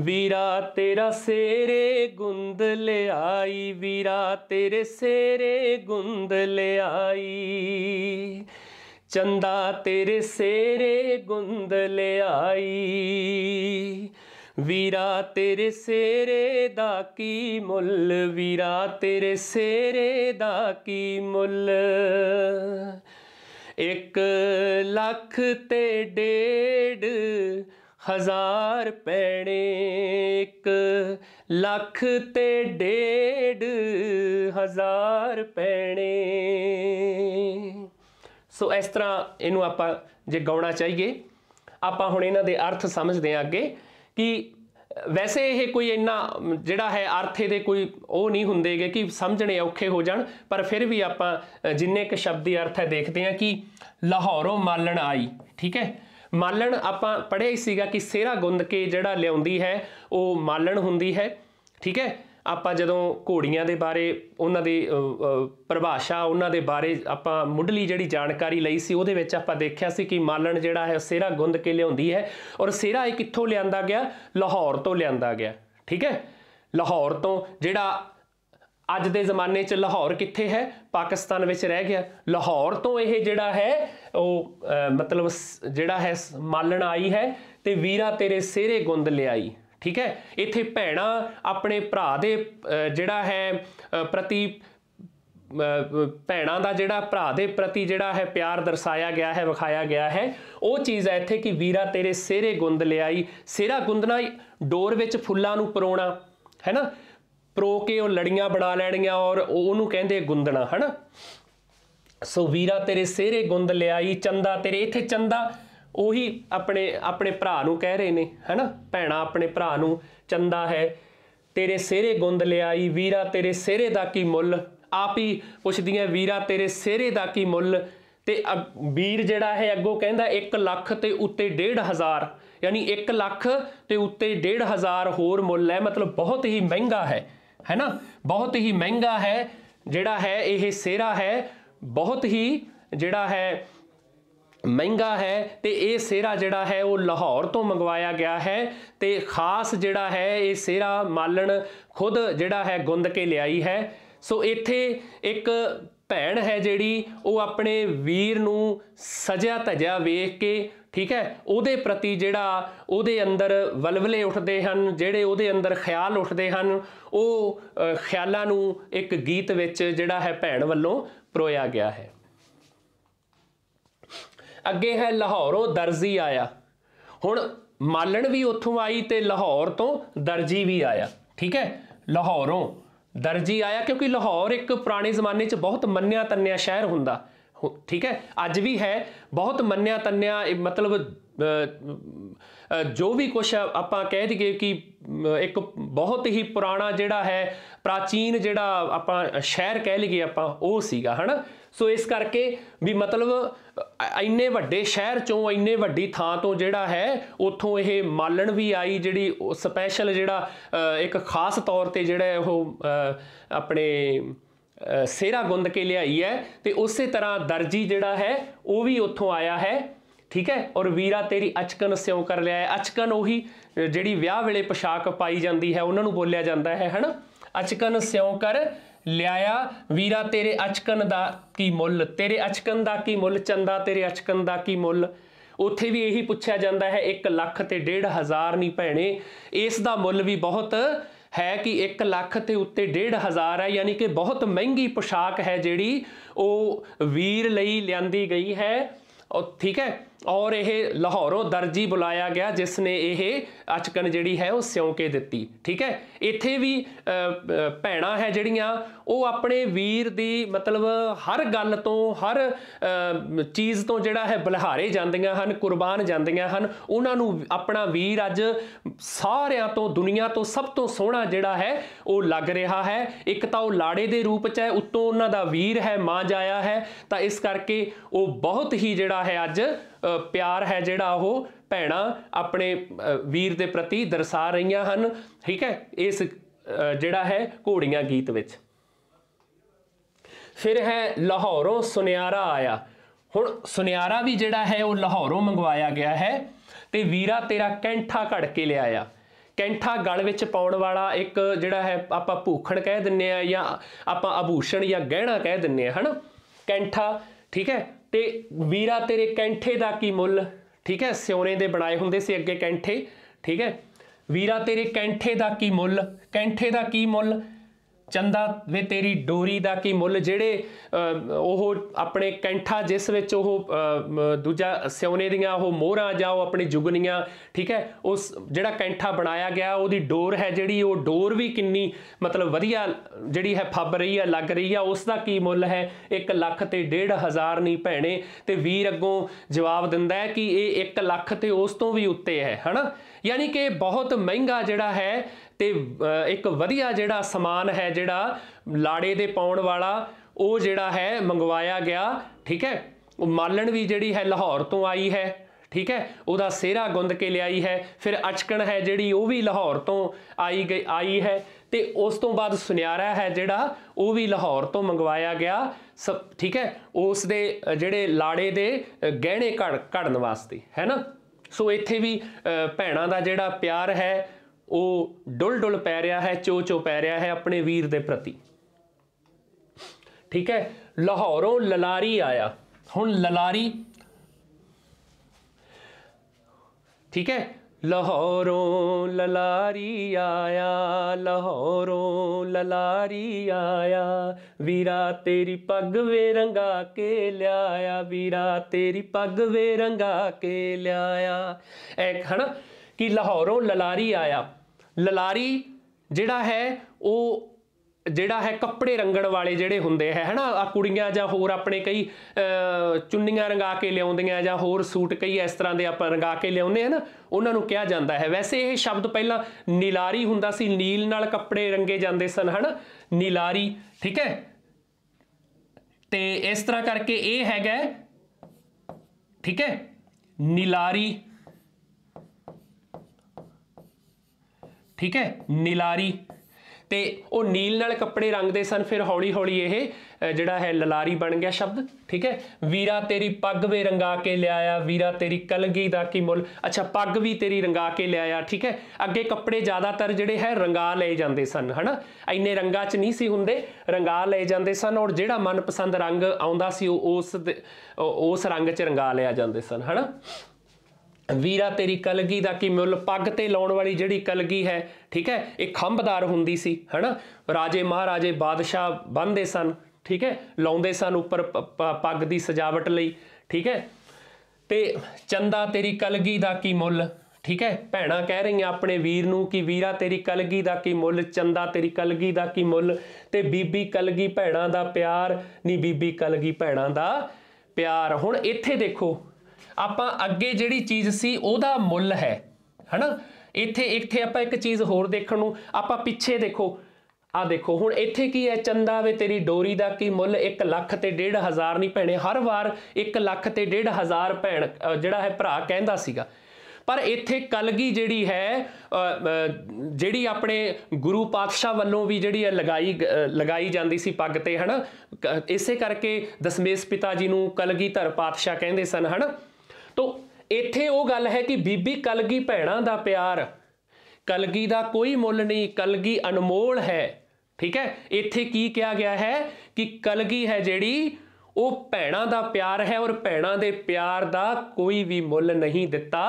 [SPEAKER 1] ਵੀਰਾ ਤੇਰਾ ਸੇਰੇ ਗੁੰਦ ਲਿਆਈ ਵੀਰਾ ਤੇਰੇ ਸੇਰੇ ਗੁੰਦ ਲਿਆਈ ਚੰਦਾ ਤੇਰੇ ਸੇਰੇ ਗੁੰਦ ਲਿਆਈ ਵੀਰਾ ਤੇਰੇ ਸੇਰੇ ਦਾ ਕੀ ਮੁੱਲ ਵੀਰਾ ਤੇਰੇ ਸੇਰੇ ਦਾ ਕੀ ਮੁੱਲ ਇੱਕ ਲੱਖ ਤੇ ਡੇਢ ਹਜ਼ਾਰ ਪੈਣੇ ਇੱਕ ਲੱਖ ਤੇ ਡੇਢ ਹਜ਼ਾਰ ਪੈਣੇ ਸੋ ਇਸ ਤਰ੍ਹਾਂ ਇਹਨੂੰ ਆਪਾਂ ਜੇ ਗਾਉਣਾ ਚਾਹੀਏ ਆਪਾਂ ਹੁਣ ਇਹਨਾਂ ਦੇ ਅਰਥ ਸਮਝਦੇ ਆਂ ਅੱਗੇ ਕਿ ਵੈਸੇ ਇਹ ਕੋਈ ਇੰਨਾ ਜਿਹੜਾ ਹੈ ਅਰਥੇ ਦੇ ਕੋਈ ਉਹ ਨਹੀਂ ਹੁੰਦੇਗੇ ਕਿ ਸਮਝਣੇ ਔਖੇ ਹੋ ਜਾਣ ਪਰ ਫਿਰ ਵੀ ਆਪਾਂ ਜਿੰਨੇ ਕ ਸ਼ਬਦੀ ਅਰਥ ਹੈ ਦੇਖਦੇ ਹਾਂ ਕਿ ਲਾਹੌਰੋਂ ਮਾਲਣ ਆਈ ਠੀਕ ਹੈ ਮਾਲਣ ਆਪਾਂ ਪੜ੍ਹਿਆ ਹੀ ਸੀਗਾ ਕਿ ਸੇਰਾ ਗੁੰਦ ਕੇ ਜਿਹੜਾ ਲਿਆਉਂਦੀ ਹੈ ਉਹ ਮਾਲਣ ਹੁੰਦੀ ਹੈ ਠੀਕ ਹੈ ਆਪਾਂ ਜਦੋਂ ਘੋੜੀਆਂ ਦੇ ਬਾਰੇ ਉਹਨਾਂ ਦੀ ਪਰਿਭਾਸ਼ਾ ਉਹਨਾਂ ਦੇ ਬਾਰੇ ਆਪਾਂ ਮੁੱਢਲੀ ਜਿਹੜੀ ਜਾਣਕਾਰੀ ਲਈ ਸੀ ਉਹਦੇ ਵਿੱਚ ਆਪਾਂ ਦੇਖਿਆ ਸੀ ਕਿ ਮਾਲਣ ਜਿਹੜਾ ਹੈ ਸੇਰਾ ਗੁੰਦ ਕੇ ਲਿਆਉਂਦੀ ਹੈ ਔਰ ਸੇਰਾ ਇਹ ਕਿੱਥੋਂ ਲਿਆਂਦਾ ਗਿਆ ਲਾਹੌਰ ਤੋਂ ਲਿਆਂਦਾ ਗਿਆ ਠੀਕ ਹੈ ਲਾਹੌਰ ਤੋਂ ਜਿਹੜਾ ਅੱਜ ਦੇ ਜ਼ਮਾਨੇ 'ਚ ਲਾਹੌਰ ਕਿੱਥੇ ਹੈ ਪਾਕਿਸਤਾਨ ਵਿੱਚ ਰਹਿ ਗਿਆ ਲਾਹੌਰ ਤੋਂ ਇਹ ਜਿਹੜਾ ਹੈ ਉਹ ਮਤਲਬ ਜਿਹੜਾ ਹੈ ਮਾਲਣ ਆਈ ਹੈ ਤੇ ਵੀਰਾ ਤੇਰੇ ਸੇਰੇ ਗੁੰਦ ਲਿਆਈ ਠੀਕ ਹੈ ਇੱਥੇ ਭੈਣਾ ਆਪਣੇ ਭਰਾ ਦੇ ਜਿਹੜਾ ਹੈ ਪ੍ਰਤੀ ਭੈਣਾ ਦਾ ਜਿਹੜਾ ਭਰਾ ਦੇ ਪ੍ਰਤੀ ਜਿਹੜਾ ਹੈ ਪਿਆਰ ਦਰਸਾਇਆ ਗਿਆ ਹੈ ਵਿਖਾਇਆ ਗਿਆ ਹੈ ਉਹ ਚੀਜ਼ ਹੈ ਇੱਥੇ ਕਿ ਵੀਰਾ ਤੇਰੇ ਸਿਹਰੇ ਗੁੰਦ ਲਿਆਈ ਸਿਹਰਾ ਗੁੰਦਣਾ ਡੋਰ ਵਿੱਚ ਫੁੱਲਾਂ ਨੂੰ ਪਰੋਣਾ ਹੈ ਨਾ ਪਰੋ ਕੇ ਉਹ ਲੜੀਆਂ ਬਣਾ ਲੈਣੀਆਂ ਔਰ ਉਹਨੂੰ ਕਹਿੰਦੇ ਗੁੰਦਣਾ ਨਾ ਸੋ ਵੀਰਾ ਤੇਰੇ ਸਿਹਰੇ ਗੁੰਦ ਲਿਆਈ ਚੰਦਾ ਤੇਰੇ ਇੱਥੇ ਚੰਦਾ ਉਹੀ ਆਪਣੇ ਆਪਣੇ ਭਰਾ ਨੂੰ ਕਹਿ ਰਹੇ ਨੇ ਹੈਨਾ ਭੈਣਾ ਆਪਣੇ ਭਰਾ ਨੂੰ ਚੰਦਾ ਹੈ ਤੇਰੇ ਸਿਹਰੇ ਗੁੰਦ ਲਿਆਈ ਵੀਰਾ ਤੇਰੇ ਸਿਹਰੇ ਦਾ ਕੀ ਮੁੱਲ ਆਪ ਹੀ ਪੁੱਛਦੀਆਂ ਵੀਰਾ ਤੇਰੇ ਸਿਹਰੇ ਦਾ ਕੀ ਮੁੱਲ ਤੇ ਵੀਰ ਜਿਹੜਾ ਹੈ ਅੱਗੋਂ ਕਹਿੰਦਾ 1 ਲੱਖ ਤੇ ਉੱਤੇ 1.5 ਹਜ਼ਾਰ ਯਾਨੀ 1 ਲੱਖ ਤੇ ਉੱਤੇ 1.5 ਹਜ਼ਾਰ ਹੋਰ ਮੁੱਲ ਹੈ ਮਤਲਬ ਬਹੁਤ ਹੀ ਮਹਿੰਗਾ ਹੈ ਹੈਨਾ ਬਹੁਤ ਹੀ ਮਹਿੰਗਾ ਹੈ ਜਿਹੜਾ ਹੈ ਇਹ ਸਿਹਰਾ ਹੈ ਬਹੁਤ ਹੀ ਜਿਹੜਾ ਹੈ ਮਹਿੰਗਾ ਹੈ ਤੇ ਇਹ ਸੇਰਾ ਜਿਹੜਾ ਹੈ ਉਹ ਲਾਹੌਰ ਤੋਂ ਮੰਗਵਾਇਆ ਗਿਆ ਹੈ ਤੇ ਖਾਸ ਜਿਹੜਾ ਹੈ ਇਹ ਸੇਰਾ ਮਾਲਣ ਖੁਦ ਜਿਹੜਾ ਹੈ ਗੁੰਦ ਕੇ ਲਿਆਈ ਹੈ ਸੋ ਇੱਥੇ ਇੱਕ ਭੈਣ ਹੈ ਜਿਹੜੀ ਉਹ ਆਪਣੇ ਵੀਰ ਨੂੰ ਸਜਿਆ ਧਜਿਆ ਵੇਖ ਕੇ ਠੀਕ ਹੈ ਉਹਦੇ ਪ੍ਰਤੀ ਜਿਹੜਾ ਉਹਦੇ ਅੰਦਰ ਵਲਵਲੇ ਉੱਠਦੇ ਹਨ ਜਿਹੜੇ ਉਹਦੇ ਅੰਦਰ ਖਿਆਲ ਉੱਠਦੇ ਹਨ ਉਹ ਖਿਆਲਾਂ ਨੂੰ ਇੱਕ ਗੀਤ ਵਿੱਚ ਜਿਹੜਾ ਹੈ ਭੈਣ ਵੱਲੋਂ ਪ੍ਰੋਇਆ ਗਿਆ ਹੈ ਅੱਗੇ ਹੈ ਲਾਹੌਰੋਂ ਦਰਜ਼ੀ ਆਇਆ ਹੁਣ ਮਾਲਣ ਵੀ ਉੱਥੋਂ ਆਈ ਤੇ ਲਾਹੌਰ ਤੋਂ ਦਰਜੀ ਵੀ ਆਇਆ ਠੀਕ ਹੈ ਲਾਹੌਰੋਂ ਦਰਜੀ ਆਇਆ ਕਿਉਂਕਿ ਲਾਹੌਰ ਇੱਕ ਪੁਰਾਣੇ ਜ਼ਮਾਨੇ 'ਚ ਬਹੁਤ ਮੰਨਿਆ ਤੰਨਿਆ ਸ਼ਹਿਰ ਹੁੰਦਾ ਠੀਕ ਹੈ ਅੱਜ ਵੀ ਹੈ ਬਹੁਤ ਮੰਨਿਆ ਤੰਨਿਆ ਮਤਲਬ ਜੋ ਵੀ ਕੁਛ ਆਪਾਂ ਕਹਿ ਦਈਏ ਕਿ ਇੱਕ ਬਹੁਤ ਹੀ ਪੁਰਾਣਾ ਜਿਹੜਾ ਹੈ ਪ੍ਰਾਚੀਨ ਜਿਹੜਾ ਆਪਾਂ ਸ਼ਹਿਰ ਕਹਿ ਲਈਏ ਆਪਾਂ ਉਹ ਸੀਗਾ ਹਨਾ ਸੋ ਇਸ ਕਰਕੇ ਵੀ ਮਤਲਬ ਇੰਨੇ ਵੱਡੇ ਸ਼ਹਿਰ ਚੋਂ ਇੰਨੇ ਵੱਡੀ ਥਾਂ ਤੋਂ ਜਿਹੜਾ ਹੈ ਉੱਥੋਂ ਇਹ ਮਾਲਣ ਵੀ ਆਈ ਜਿਹੜੀ ਸਪੈਸ਼ਲ ਜਿਹੜਾ ਇੱਕ ਖਾਸ ਤੌਰ ਤੇ ਜਿਹੜਾ ਉਹ ਆਪਣੇ ਸੇਰਾ ਗੁੰਦ ਕੇ ਲਿਆਈ ਹੈ ਤੇ ਉਸੇ ਤਰ੍ਹਾਂ ਦਰਜੀ ਜਿਹੜਾ ਹੈ ਉਹ ਵੀ ਉੱਥੋਂ ਆਇਆ ਹੈ ਠੀਕ ਹੈ ਔਰ ਵੀਰਾ ਤੇਰੀ ਅਚਕਨ ਸਿਉ ਕਰ ਲਿਆ ਹੈ ਅਚਕਨ ਉਹੀ ਜਿਹੜੀ ਵਿਆਹ ਵੇਲੇ ਪੋਸ਼ਾਕ ਪਾਈ ਜਾਂਦੀ ਹੈ ਉਹਨਾਂ ਨੂੰ ਬੋਲਿਆ ਜਾਂਦਾ ਹੈ ਹਨਾ ਅਚਕਨ ਸਿਉ ਕਰ ਲਿਆਇਆ ਵੀਰਾ ਤੇਰੇ ਅਚਕਨ ਦਾ ਕੀ ਮੁੱਲ ਤੇਰੇ ਅਚਕਨ ਦਾ ਕੀ ਮੁੱਲ ਚੰਦਾ ਤੇਰੇ ਅਚਕਨ ਦਾ ਕੀ ਮੁੱਲ ਉੱਥੇ ਵੀ ਇਹੀ ਪੁੱਛਿਆ ਜਾਂਦਾ ਹੈ 1 ਲੱਖ ਤੇ 1.5 ਹਜ਼ਾਰ ਨਹੀਂ ਭੈਣੇ ਇਸ ਦਾ ਮੁੱਲ ਵੀ ਬਹੁਤ ਹੈ ਕਿ 1 ਲੱਖ ਤੇ ਉੱਤੇ 1.5 ਹਜ਼ਾਰ ਹੈ ਯਾਨੀ ਕਿ ਬਹੁਤ ਮਹਿੰਗੀ ਪੋਸ਼ਾਕ ਹੈ ਜਿਹੜੀ ਉਹ ਵੀਰ ਲਈ ਲਿਆਂਦੀ ਗਈ ਹੈ ਉਹ ਠੀਕ ਹੈ ਔਰ ਇਹ ਲਾਹੌਰੋਂ ਦਰਜੀ ਬੁਲਾਇਆ ਗਿਆ ਜਿਸ ਨੇ ਇਹ ਅਚਕਨ ਜਿਹੜੀ ਹੈ ਉਹ ਸਿਉਂ ਕੇ ਦਿੱਤੀ ਠੀਕ ਹੈ ਇੱਥੇ ਵੀ ਭੈਣਾ ਹੈ ਜਿਹੜੀਆਂ ਉਹ ਆਪਣੇ ਵੀਰ ਦੀ ਮਤਲਬ ਹਰ ਗੱਲ ਤੋਂ ਹਰ ਚੀਜ਼ ਤੋਂ ਜਿਹੜਾ ਹੈ ਬਲਹਾਰੇ ਜਾਂਦੀਆਂ ਹਨ ਕੁਰਬਾਨ ਜਾਂਦੀਆਂ ਹਨ ਉਹਨਾਂ ਨੂੰ ਆਪਣਾ ਵੀਰ ਅੱਜ ਸਾਰਿਆਂ ਤੋਂ ਦੁਨੀਆ ਤੋਂ ਸਭ ਤੋਂ ਸੋਹਣਾ ਜਿਹੜਾ ਹੈ ਉਹ ਲੱਗ ਰਿਹਾ ਹੈ ਇੱਕ ਤਾਂ ਉਹ ਲਾੜੇ ਦੇ ਰੂਪ 'ਚ ਹੈ ਉੱਤੋਂ ਉਹਨਾਂ ਦਾ ਵੀਰ ਹੈ ਮਾਂ ਜਾਇਆ ਹੈ ਤਾਂ ਇਸ ਕਰਕੇ ਉਹ ਬਹੁਤ ਹੀ ਜਿਹੜਾ ਹੈ ਅੱਜ ਪਿਆਰ ਹੈ ਜਿਹੜਾ ਉਹ ਭੈਣਾ ਆਪਣੇ ਵੀਰ ਦੇ ਪ੍ਰਤੀ ਦਰਸਾ ਰਹੀਆਂ ਹਨ ਠੀਕ ਹੈ ਇਸ ਜਿਹੜਾ ਹੈ ਘੋੜੀਆਂ ਗੀਤ ਵਿੱਚ ਫਿਰ ਹੈ ਲਾਹੌਰੋਂ ਸੁਨਿਆਰਾ ਆਇਆ ਹੁਣ ਸੁਨਿਆਰਾ ਵੀ ਜਿਹੜਾ ਹੈ ਉਹ ਲਾਹੌਰੋਂ ਮੰਗਵਾਇਆ ਗਿਆ ਹੈ ਤੇ ਵੀਰਾ ਤੇਰਾ ਕੈਂਠਾ ਘੜ ਕੇ ਲਿਆਇਆ ਕੈਂਠਾ ਗਲ ਵਿੱਚ ਪਾਉਣ ਵਾਲਾ ਇੱਕ ਜਿਹੜਾ ਹੈ ਆਪਾਂ ਭੂਖਣ ਕਹਿ ਦਿੰਨੇ ਆ ਜਾਂ ਆਪਾਂ ਆਭੂਸ਼ਣ ਜਾਂ ਗਹਿਣਾ ਕਹਿ ਦਿੰਨੇ ਆ ਹਨਾ ਕੈਂਠਾ ਠੀਕ ਹੈ ਤੇ ਵੀਰਾ ਤੇਰੇ ਕੈਂਠੇ ਦਾ ਕੀ ਮੁੱਲ ਠੀਕ ਹੈ ਸਿਉਨੇ ਦੇ ਬਣਾਏ ਹੁੰਦੇ ਸੀ ਅੱਗੇ ਕੈਂਠੇ ਠੀਕ ਹੈ ਵੀਰਾ ਤੇਰੇ ਕੈਂਠੇ ਦਾ ਕੀ ਮੁੱਲ ਕੈਂਠੇ ਦਾ ਕੀ ਮੁੱਲ ਚੰਦਾ ਵੇ ਤੇਰੀ ਡੋਰੀ ਦਾ ਕੀ ਮੁੱਲ ਜਿਹੜੇ ਉਹ ਆਪਣੇ ਕੈਂਠਾ ਜਿਸ ਵਿੱਚ ਉਹ ਦੂਜਾ ਸਿਉਨੇ ਦੀਆਂ ਉਹ ਮੋਹਰਾਂ ਜਾਂ ਉਹ ਆਪਣੀ ਜੁਗਨੀਆਂ ਠੀਕ ਹੈ ਉਸ ਜਿਹੜਾ ਕੈਂਠਾ ਬਣਾਇਆ ਗਿਆ ਉਹਦੀ ਡੋਰ ਹੈ ਜਿਹੜੀ ਉਹ ਡੋਰ ਵੀ ਕਿੰਨੀ ਮਤਲਬ ਵਧੀਆ ਜਿਹੜੀ ਹੈ ਫੱਬ ਰਹੀ ਹੈ ਲੱਗ ਰਹੀ ਹੈ ਉਸ ਦਾ ਕੀ ਮੁੱਲ ਹੈ 1 ਲੱਖ ਤੇ 1.5 ਹਜ਼ਾਰ ਨਹੀਂ ਭੈਣੇ ਤੇ ਵੀਰ ਅੱਗੋਂ ਜਵਾਬ ਦਿੰਦਾ ਹੈ ਕਿ ਇਹ 1 ਲੱਖ ਤੇ ਉਸ ਤੋਂ ਵੀ ਉੱਤੇ ਹੈ ਹਨਾ ਯਾਨੀ ਕਿ ਬਹੁਤ ਮਹਿੰਗਾ ਜਿਹੜਾ ਹੈ ਤੇ ਇੱਕ ਵਧੀਆ ਜਿਹੜਾ ਸਮਾਨ ਹੈ ਜਿਹੜਾ ਲਾੜੇ ਦੇ ਪਾਉਣ ਵਾਲਾ ਉਹ ਜਿਹੜਾ ਹੈ ਮੰਗਵਾਇਆ ਗਿਆ ਠੀਕ ਹੈ ਉਹ ਮਾਲਣ ਵੀ ਜਿਹੜੀ ਹੈ ਲਾਹੌਰ ਤੋਂ ਆਈ ਹੈ ਠੀਕ ਹੈ ਉਹਦਾ ਸੇਰਾ ਗੁੰਦ ਕੇ ਲਿਆਈ ਹੈ ਫਿਰ ਅਚਕਣ ਹੈ ਜਿਹੜੀ ਉਹ ਵੀ ਲਾਹੌਰ ਤੋਂ ਆਈ ਗਈ ਆਈ ਹੈ ਤੇ ਉਸ ਤੋਂ ਬਾਅਦ ਸੁਨਿਆਰਾ ਹੈ ਜਿਹੜਾ ਉਹ ਵੀ ਲਾਹੌਰ ਤੋਂ ਮੰਗਵਾਇਆ ਗਿਆ ਠੀਕ ਹੈ ਉਸ ਦੇ ਜਿਹੜੇ ਲਾੜੇ ਦੇ ਗਹਿਣੇ ਘੜ ਘੜਨ ਵਾਸਤੇ ਹੈ ਨਾ ਸੋ ਇੱਥੇ ਵੀ ਭੈਣਾਂ ਦਾ ਜਿਹੜਾ ਪਿਆਰ ਹੈ ਉਹ ਡੁੱਲ ਡੁੱਲ ਪੈ ਰਿਹਾ ਹੈ ਚੋ ਚੋ ਪੈ ਰਿਹਾ ਹੈ ਆਪਣੇ ਵੀਰ ਦੇ ਪ੍ਰਤੀ ਠੀਕ ਹੈ ਲਾਹੌਰੋਂ ਲਲਾਰੀ ਆਇਆ ਹੁਣ ਲਲਾਰੀ ਠੀਕ ਹੈ ਲਾਹੌਰੋਂ ਲਲਾਰੀ ਆਇਆ ਲਾਹੌਰੋਂ ਲਲਾਰੀ ਆਇਆ ਵੀਰਾ ਤੇਰੀ ਪੱਗ ਵੇ ਰੰਗਾ ਕੇ ਲਿਆਇਆ ਵੀਰਾ ਤੇਰੀ ਪੱਗ ਵੇ ਰੰਗਾ ਕੇ ਲਿਆਇਆ ਐ ਹਨਾ ਕਿ ਲਾਹੌਰੋਂ ਲਲਾਰੀ ਆਇਆ ਲਲਾਰੀ ਜਿਹੜਾ ਹੈ ਉਹ ਜਿਹੜਾ ਹੈ ਕੱਪੜੇ ਰੰਗਣ ਵਾਲੇ ਜਿਹੜੇ ਹੁੰਦੇ ਹੈ ਹਨਾ ਆ ਕੁੜੀਆਂ ਜਾਂ ਹੋਰ ਆਪਣੇ ਕਈ ਚੁੰਨੀਆਂ ਰੰਗਾ ਕੇ ਲਿਆਉਂਦੀਆਂ ਜਾਂ ਹੋਰ ਸੂਟ ਕਈ ਇਸ ਤਰ੍ਹਾਂ ਦੇ ਆਪਾਂ ਰੰਗਾ ਕੇ ਲਿਆਉਂਦੇ ਹਨ ਉਹਨਾਂ ਨੂੰ ਕਿਹਾ ਜਾਂਦਾ ਹੈ ਵੈਸੇ ਇਹ ਸ਼ਬਦ ਪਹਿਲਾਂ ਨੀਲਾਰੀ ਹੁੰਦਾ ਸੀ ਨੀਲ ਨਾਲ ਕੱਪੜੇ ਰੰਗੇ ਜਾਂਦੇ ਸਨ ਹਨਾ ਨੀਲਾਰੀ ਠੀਕ ਹੈ ਤੇ ਇਸ ਤਰ੍ਹਾਂ ਕਰਕੇ ਇਹ ਹੈਗਾ ਠੀਕ ਹੈ ਨੀਲਾਰੀ ਠੀਕ ਹੈ ਨਿਲਾਰੀ ਤੇ ਉਹ ਨੀਲ ਨਾਲ ਕੱਪੜੇ ਰੰਗਦੇ ਸਨ ਫਿਰ ਹੌਲੀ-ਹੌਲੀ ਇਹ ਜਿਹੜਾ ਹੈ ਲਲਾਰੀ ਬਣ ਗਿਆ ਸ਼ਬਦ ਠੀਕ ਹੈ ਵੀਰਾ ਤੇਰੀ ਪੱਗ ਵੇ ਰੰਗਾ ਕੇ ਲਿਆਇਆ ਵੀਰਾ ਤੇਰੀ ਕਲਗੀ ਦਾ ਕੀ ਮੁੱਲ ਅੱਛਾ ਪੱਗ ਵੀ ਤੇਰੀ ਰੰਗਾ ਕੇ ਲਿਆਇਆ ਠੀਕ ਹੈ ਅੱਗੇ ਕੱਪੜੇ ਜ਼ਿਆਦਾਤਰ ਜਿਹੜੇ ਹੈ ਰੰਗਾ ਲਏ ਜਾਂਦੇ ਸਨ ਹਨਾ ਐਨੇ ਰੰਗਾ 'ਚ ਨਹੀਂ ਸੀ ਹੁੰਦੇ ਰੰਗਾ ਲਏ ਜਾਂਦੇ ਸਨ ਔਰ ਜਿਹੜਾ ਮਨਪਸੰਦ ਰੰਗ ਆਉਂਦਾ ਸੀ ਉਹ ਉਸ ਉਸ ਰੰਗ 'ਚ ਰੰਗਾ ਲਿਆ ਜਾਂਦੇ ਸਨ ਹਨਾ ਵੀਰਾ ਤੇਰੀ ਕਲਗੀ ਦਾ ਕੀ ਮੁੱਲ ਪੱਗ ਤੇ ਲਾਉਣ ਵਾਲੀ ਜਿਹੜੀ ਕਲਗੀ ਹੈ ਠੀਕ ਹੈ ਇਹ ਖੰਭਦਾਰ ਹੁੰਦੀ ਸੀ ਹਨਾ ਰਾਜੇ ਮਹਾਰਾਜੇ ਬਾਦਸ਼ਾਹ ਬੰਦੇ ਸਨ ਠੀਕ ਹੈ ਲਾਉਂਦੇ ਸਨ ਉੱਪਰ ਪੱਗ ਦੀ ਸਜਾਵਟ ਲਈ ਠੀਕ ਹੈ ਤੇ ਚੰਦਾ ਤੇਰੀ ਕਲਗੀ ਦਾ ਕੀ ਮੁੱਲ ਠੀਕ ਹੈ ਭੈਣਾ ਕਹਿ ਰਹੀਆਂ ਆਪਣੇ ਵੀਰ ਨੂੰ ਕਿ ਵੀਰਾ ਤੇਰੀ ਕਲਗੀ ਦਾ ਕੀ ਮੁੱਲ ਚੰਦਾ ਤੇਰੀ ਕਲਗੀ ਦਾ ਕੀ ਮੁੱਲ ਤੇ ਬੀਬੀ ਕਲਗੀ ਭੈਣਾ ਦਾ ਪਿਆਰ ਨਹੀਂ ਬੀਬੀ ਕਲਗੀ ਭੈਣਾ ਦਾ ਪਿਆਰ ਹੁਣ ਇੱਥੇ ਦੇਖੋ ਆਪਾਂ ਅੱਗੇ ਜਿਹੜੀ ਚੀਜ਼ ਸੀ ਉਹਦਾ ਮੁੱਲ ਹੈ ਹਨਾ ਇੱਥੇ ਇੱਥੇ ਆਪਾਂ ਇੱਕ ਚੀਜ਼ ਹੋਰ ਦੇਖਣ ਨੂੰ ਆਪਾਂ ਪਿੱਛੇ ਦੇਖੋ ਆ ਦੇਖੋ ਹੁਣ ਇੱਥੇ ਕੀ ਹੈ ਚੰਦਾ ਵੇ ਤੇਰੀ ਡੋਰੀ ਦਾ ਕੀ ਮੁੱਲ 1 ਲੱਖ ਤੇ 1.5 ਹਜ਼ਾਰ ਨਹੀਂ ਭੈਣੇ ਹਰ ਵਾਰ 1 ਲੱਖ ਤੇ 1.5 ਹਜ਼ਾਰ ਭੈਣ ਜਿਹੜਾ ਹੈ ਭਰਾ ਕਹਿੰਦਾ ਸੀਗਾ ਪਰ ਇੱਥੇ ਕਲਗੀ ਜਿਹੜੀ ਹੈ ਜਿਹੜੀ ਆਪਣੇ ਗੁਰੂ ਪਾਤਸ਼ਾਹ ਵੱਲੋਂ ਵੀ ਜਿਹੜੀ ਹੈ ਲਗਾਈ ਲਗਾਈ ਜਾਂਦੀ ਸੀ ਪੱਗ ਤੇ ਹਨਾ ਇਸੇ ਕਰਕੇ ਦਸਮੇਸ਼ ਪਿਤਾ ਜੀ ਨੂੰ ਕਲਗੀਧਰ ਪਾਤਸ਼ਾਹ ਕਹਿੰਦੇ ਸਨ ਹਨਾ ਤੋਂ ਇੱਥੇ ਉਹ ਗੱਲ ਹੈ ਕਿ ਬੀਬੀ ਕਲਗੀ ਭੈਣਾ ਦਾ ਪਿਆਰ ਕਲਗੀ ਦਾ ਕੋਈ ਮੁੱਲ ਨਹੀਂ ਕਲਗੀ ਅਨਮੋਲ ਹੈ ਠੀਕ ਹੈ ਇੱਥੇ ਕੀ ਕਿਹਾ ਗਿਆ ਹੈ ਕਿ ਕਲਗੀ ਹੈ ਜਿਹੜੀ ਉਹ ਭੈਣਾ ਦਾ ਪਿਆਰ ਹੈ ਔਰ ਭੈਣਾ ਦੇ ਪਿਆਰ ਦਾ ਕੋਈ ਵੀ ਮੁੱਲ ਨਹੀਂ ਦਿੱਤਾ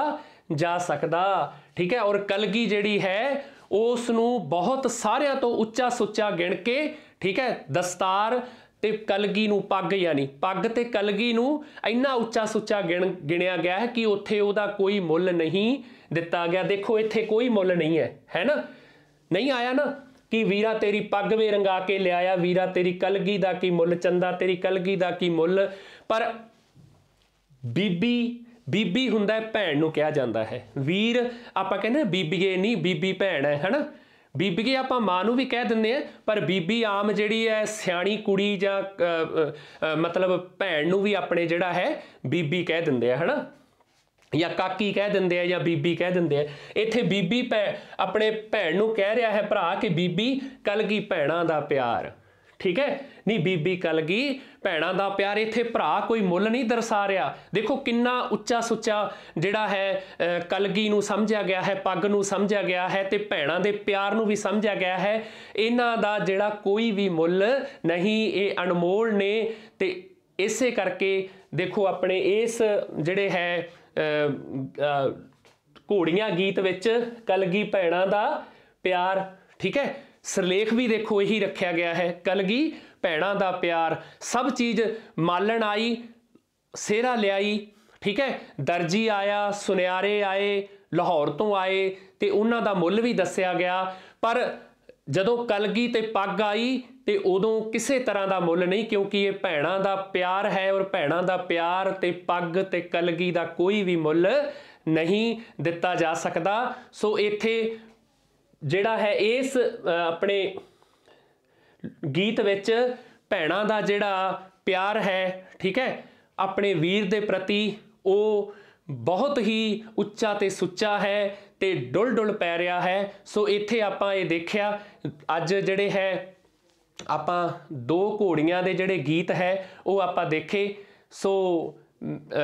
[SPEAKER 1] ਜਾ ਸਕਦਾ ਠੀਕ ਹੈ ਔਰ ਕਲਗੀ ਜਿਹੜੀ ਹੈ ਉਸ ਨੂੰ ਬਹੁਤ ਸਾਰਿਆਂ ਤੋਂ ਉੱਚਾ ਸੁੱਚਾ ਗਿਣ ਕੇ ਠੀਕ ਹੈ ਦਸਤਾਰ ਤੇ ਕਲਗੀ ਨੂੰ ਪੱਗ ਯਾਨੀ ਪੱਗ ਤੇ ਕਲਗੀ ਨੂੰ ਇੰਨਾ ਉੱਚਾ ਸੁੱਚਾ ਗਿਣਿਆ ਗਿਆ ਹੈ ਕਿ ਉੱਥੇ ਉਹਦਾ ਕੋਈ ਮੁੱਲ ਨਹੀਂ ਦਿੱਤਾ ਗਿਆ ਦੇਖੋ ਇੱਥੇ ਕੋਈ ਮੁੱਲ ਨਹੀਂ ਹੈ ਹੈ ਨਾ ਨਹੀਂ ਆਇਆ ਨਾ ਕਿ ਵੀਰਾ ਤੇਰੀ ਪੱਗ ਵੇ ਰੰਗਾ ਕੇ ਲਿਆਇਆ ਵੀਰਾ ਤੇਰੀ ਕਲਗੀ ਦਾ ਕੀ ਮੁੱਲ ਚੰਦਾ ਤੇਰੀ ਕਲਗੀ ਦਾ ਕੀ ਮੁੱਲ ਪਰ ਬੀਬੀ ਬੀਬੀ ਹੁੰਦਾ ਹੈ ਭੈਣ ਨੂੰ ਕਿਹਾ ਜਾਂਦਾ ਹੈ ਵੀਰ ਆਪਾਂ ਕਹਿੰਦੇ ਬੀਬੀਏ ਨਹੀਂ ਬੀਬੀ ਭੈਣ ਹੈ ਹਨਾ ਬੀਬੀ ਆਪਾਂ ਮਾਂ ਨੂੰ ਵੀ ਕਹਿ ਦਿੰਦੇ ਆ ਪਰ ਬੀਬੀ ਆਮ ਜਿਹੜੀ ਹੈ ਸਿਆਣੀ ਕੁੜੀ ਜਾਂ ਮਤਲਬ ਭੈਣ ਨੂੰ ਵੀ ਆਪਣੇ ਜਿਹੜਾ ਹੈ ਬੀਬੀ ਕਹਿ ਦਿੰਦੇ ਆ ਹਨਾ ਜਾਂ ਕਾਕੀ ਕਹਿ ਦਿੰਦੇ ਆ ਜਾਂ ਬੀਬੀ ਕਹਿ ਦਿੰਦੇ ਆ ਇੱਥੇ ਬੀਬੀ ਆਪਣੇ ਭੈਣ ਨੂੰ ਕਹਿ ਰਿਹਾ ਹੈ ਭਰਾ ਕਿ ਬੀਬੀ ਕਲਗੀ ਭੈਣਾਂ ਦਾ ਪਿਆਰ ਠੀਕ ਹੈ ਨਹੀਂ ਬੀਬੀ ਕਲਗੀ ਭੈਣਾ ਦਾ ਪਿਆਰ ਇੱਥੇ ਭਰਾ ਕੋਈ ਮੁੱਲ ਨਹੀਂ ਦਰਸਾ ਰਿਹਾ ਦੇਖੋ ਕਿੰਨਾ ਉੱਚਾ ਸੁੱਚਾ ਜਿਹੜਾ ਹੈ ਕਲਗੀ ਨੂੰ ਸਮਝਿਆ ਗਿਆ ਹੈ ਪੱਗ ਨੂੰ ਸਮਝਿਆ ਗਿਆ ਹੈ ਤੇ ਭੈਣਾ ਦੇ ਪਿਆਰ ਨੂੰ ਵੀ ਸਮਝਿਆ ਗਿਆ ਹੈ ਇਹਨਾਂ ਦਾ ਜਿਹੜਾ ਕੋਈ ਵੀ ਮੁੱਲ ਨਹੀਂ ਇਹ ਅਨਮੋਲ ਨੇ ਤੇ ਇਸੇ ਕਰਕੇ ਦੇਖੋ ਆਪਣੇ ਇਸ ਜਿਹੜੇ ਹੈ ਘੋੜੀਆਂ ਗੀਤ ਵਿੱਚ ਕਲਗੀ ਭੈਣਾ ਦਾ ਪਿਆਰ ਠੀਕ ਹੈ ਸਰਲੇਖ ਵੀ ਦੇਖੋ ਇਹੀ ਰੱਖਿਆ ਗਿਆ ਹੈ ਕਲਗੀ ਭੈਣਾ ਦਾ ਪਿਆਰ ਸਭ ਚੀਜ਼ ਮਾਲਣ ਆਈ ਸੇਰਾ ਲਿਆਈ ਠੀਕ ਹੈ ਦਰਜੀ ਆਇਆ ਸੁਨਿਆਰੇ ਆਏ ਲਾਹੌਰ ਤੋਂ ਆਏ ਤੇ ਉਹਨਾਂ ਦਾ ਮੁੱਲ ਵੀ ਦੱਸਿਆ ਗਿਆ ਪਰ ਜਦੋਂ ਕਲਗੀ ਤੇ ਪੱਗ ਆਈ ਤੇ ਉਦੋਂ ਕਿਸੇ ਤਰ੍ਹਾਂ ਦਾ ਮੁੱਲ ਨਹੀਂ ਕਿਉਂਕਿ ਇਹ ਭੈਣਾ ਦਾ ਪਿਆਰ ਹੈ ਔਰ ਭੈਣਾ ਦਾ ਪਿਆਰ ਤੇ ਪੱਗ ਤੇ ਕਲਗੀ ਦਾ ਕੋਈ ਵੀ ਮੁੱਲ ਨਹੀਂ ਦਿੱਤਾ ਜਾ ਸਕਦਾ ਸੋ ਇੱਥੇ ਜਿਹੜਾ ਹੈ ਇਸ ਆਪਣੇ ਗੀਤ ਵਿੱਚ ਭੈਣਾ ਦਾ ਜਿਹੜਾ ਪਿਆਰ ਹੈ ਠੀਕ ਹੈ ਆਪਣੇ ਵੀਰ ਦੇ ਪ੍ਰਤੀ ਉਹ ਬਹੁਤ ਹੀ ਉੱਚਾ ਤੇ ਸੁੱਚਾ ਹੈ ਤੇ ਡੁੱਲ ਡੁੱਲ ਪੈ ਰਿਹਾ ਹੈ ਸੋ ਇੱਥੇ ਆਪਾਂ ਇਹ ਦੇਖਿਆ ਅੱਜ ਜਿਹੜੇ ਹੈ ਆਪਾਂ ਦੋ ਘੋੜੀਆਂ ਦੇ ਜਿਹੜੇ ਗੀਤ ਹੈ ਉਹ ਆਪਾਂ ਦੇਖੇ ਸੋ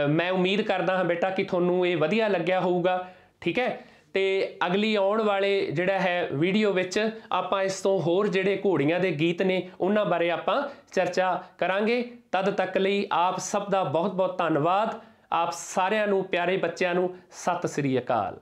[SPEAKER 1] ਮੈਂ ਉਮੀਦ ਕਰਦਾ ਹਾਂ ਬੇਟਾ ਕਿ ਤੁਹਾਨੂੰ ਇਹ ਵਧੀਆ ਲੱਗਿਆ ਹੋਊਗਾ ਠੀਕ ਹੈ ਤੇ ਅਗਲੀ ਆਉਣ ਵਾਲੇ ਜਿਹੜਾ ਹੈ ਵੀਡੀਓ ਵਿੱਚ ਆਪਾਂ ਇਸ ਤੋਂ ਹੋਰ ਜਿਹੜੇ ਘੋੜੀਆਂ ਦੇ ਗੀਤ ਨੇ ਉਹਨਾਂ ਬਾਰੇ ਆਪਾਂ ਚਰਚਾ ਕਰਾਂਗੇ ਤਦ ਤੱਕ ਲਈ ਆਪ ਸਭ ਦਾ ਬਹੁਤ ਬਹੁਤ ਧੰਨਵਾਦ ਆਪ ਸਾਰਿਆਂ ਨੂੰ ਪਿਆਰੇ ਬੱਚਿਆਂ ਨੂੰ ਸਤਿ ਸ੍ਰੀ ਅਕਾਲ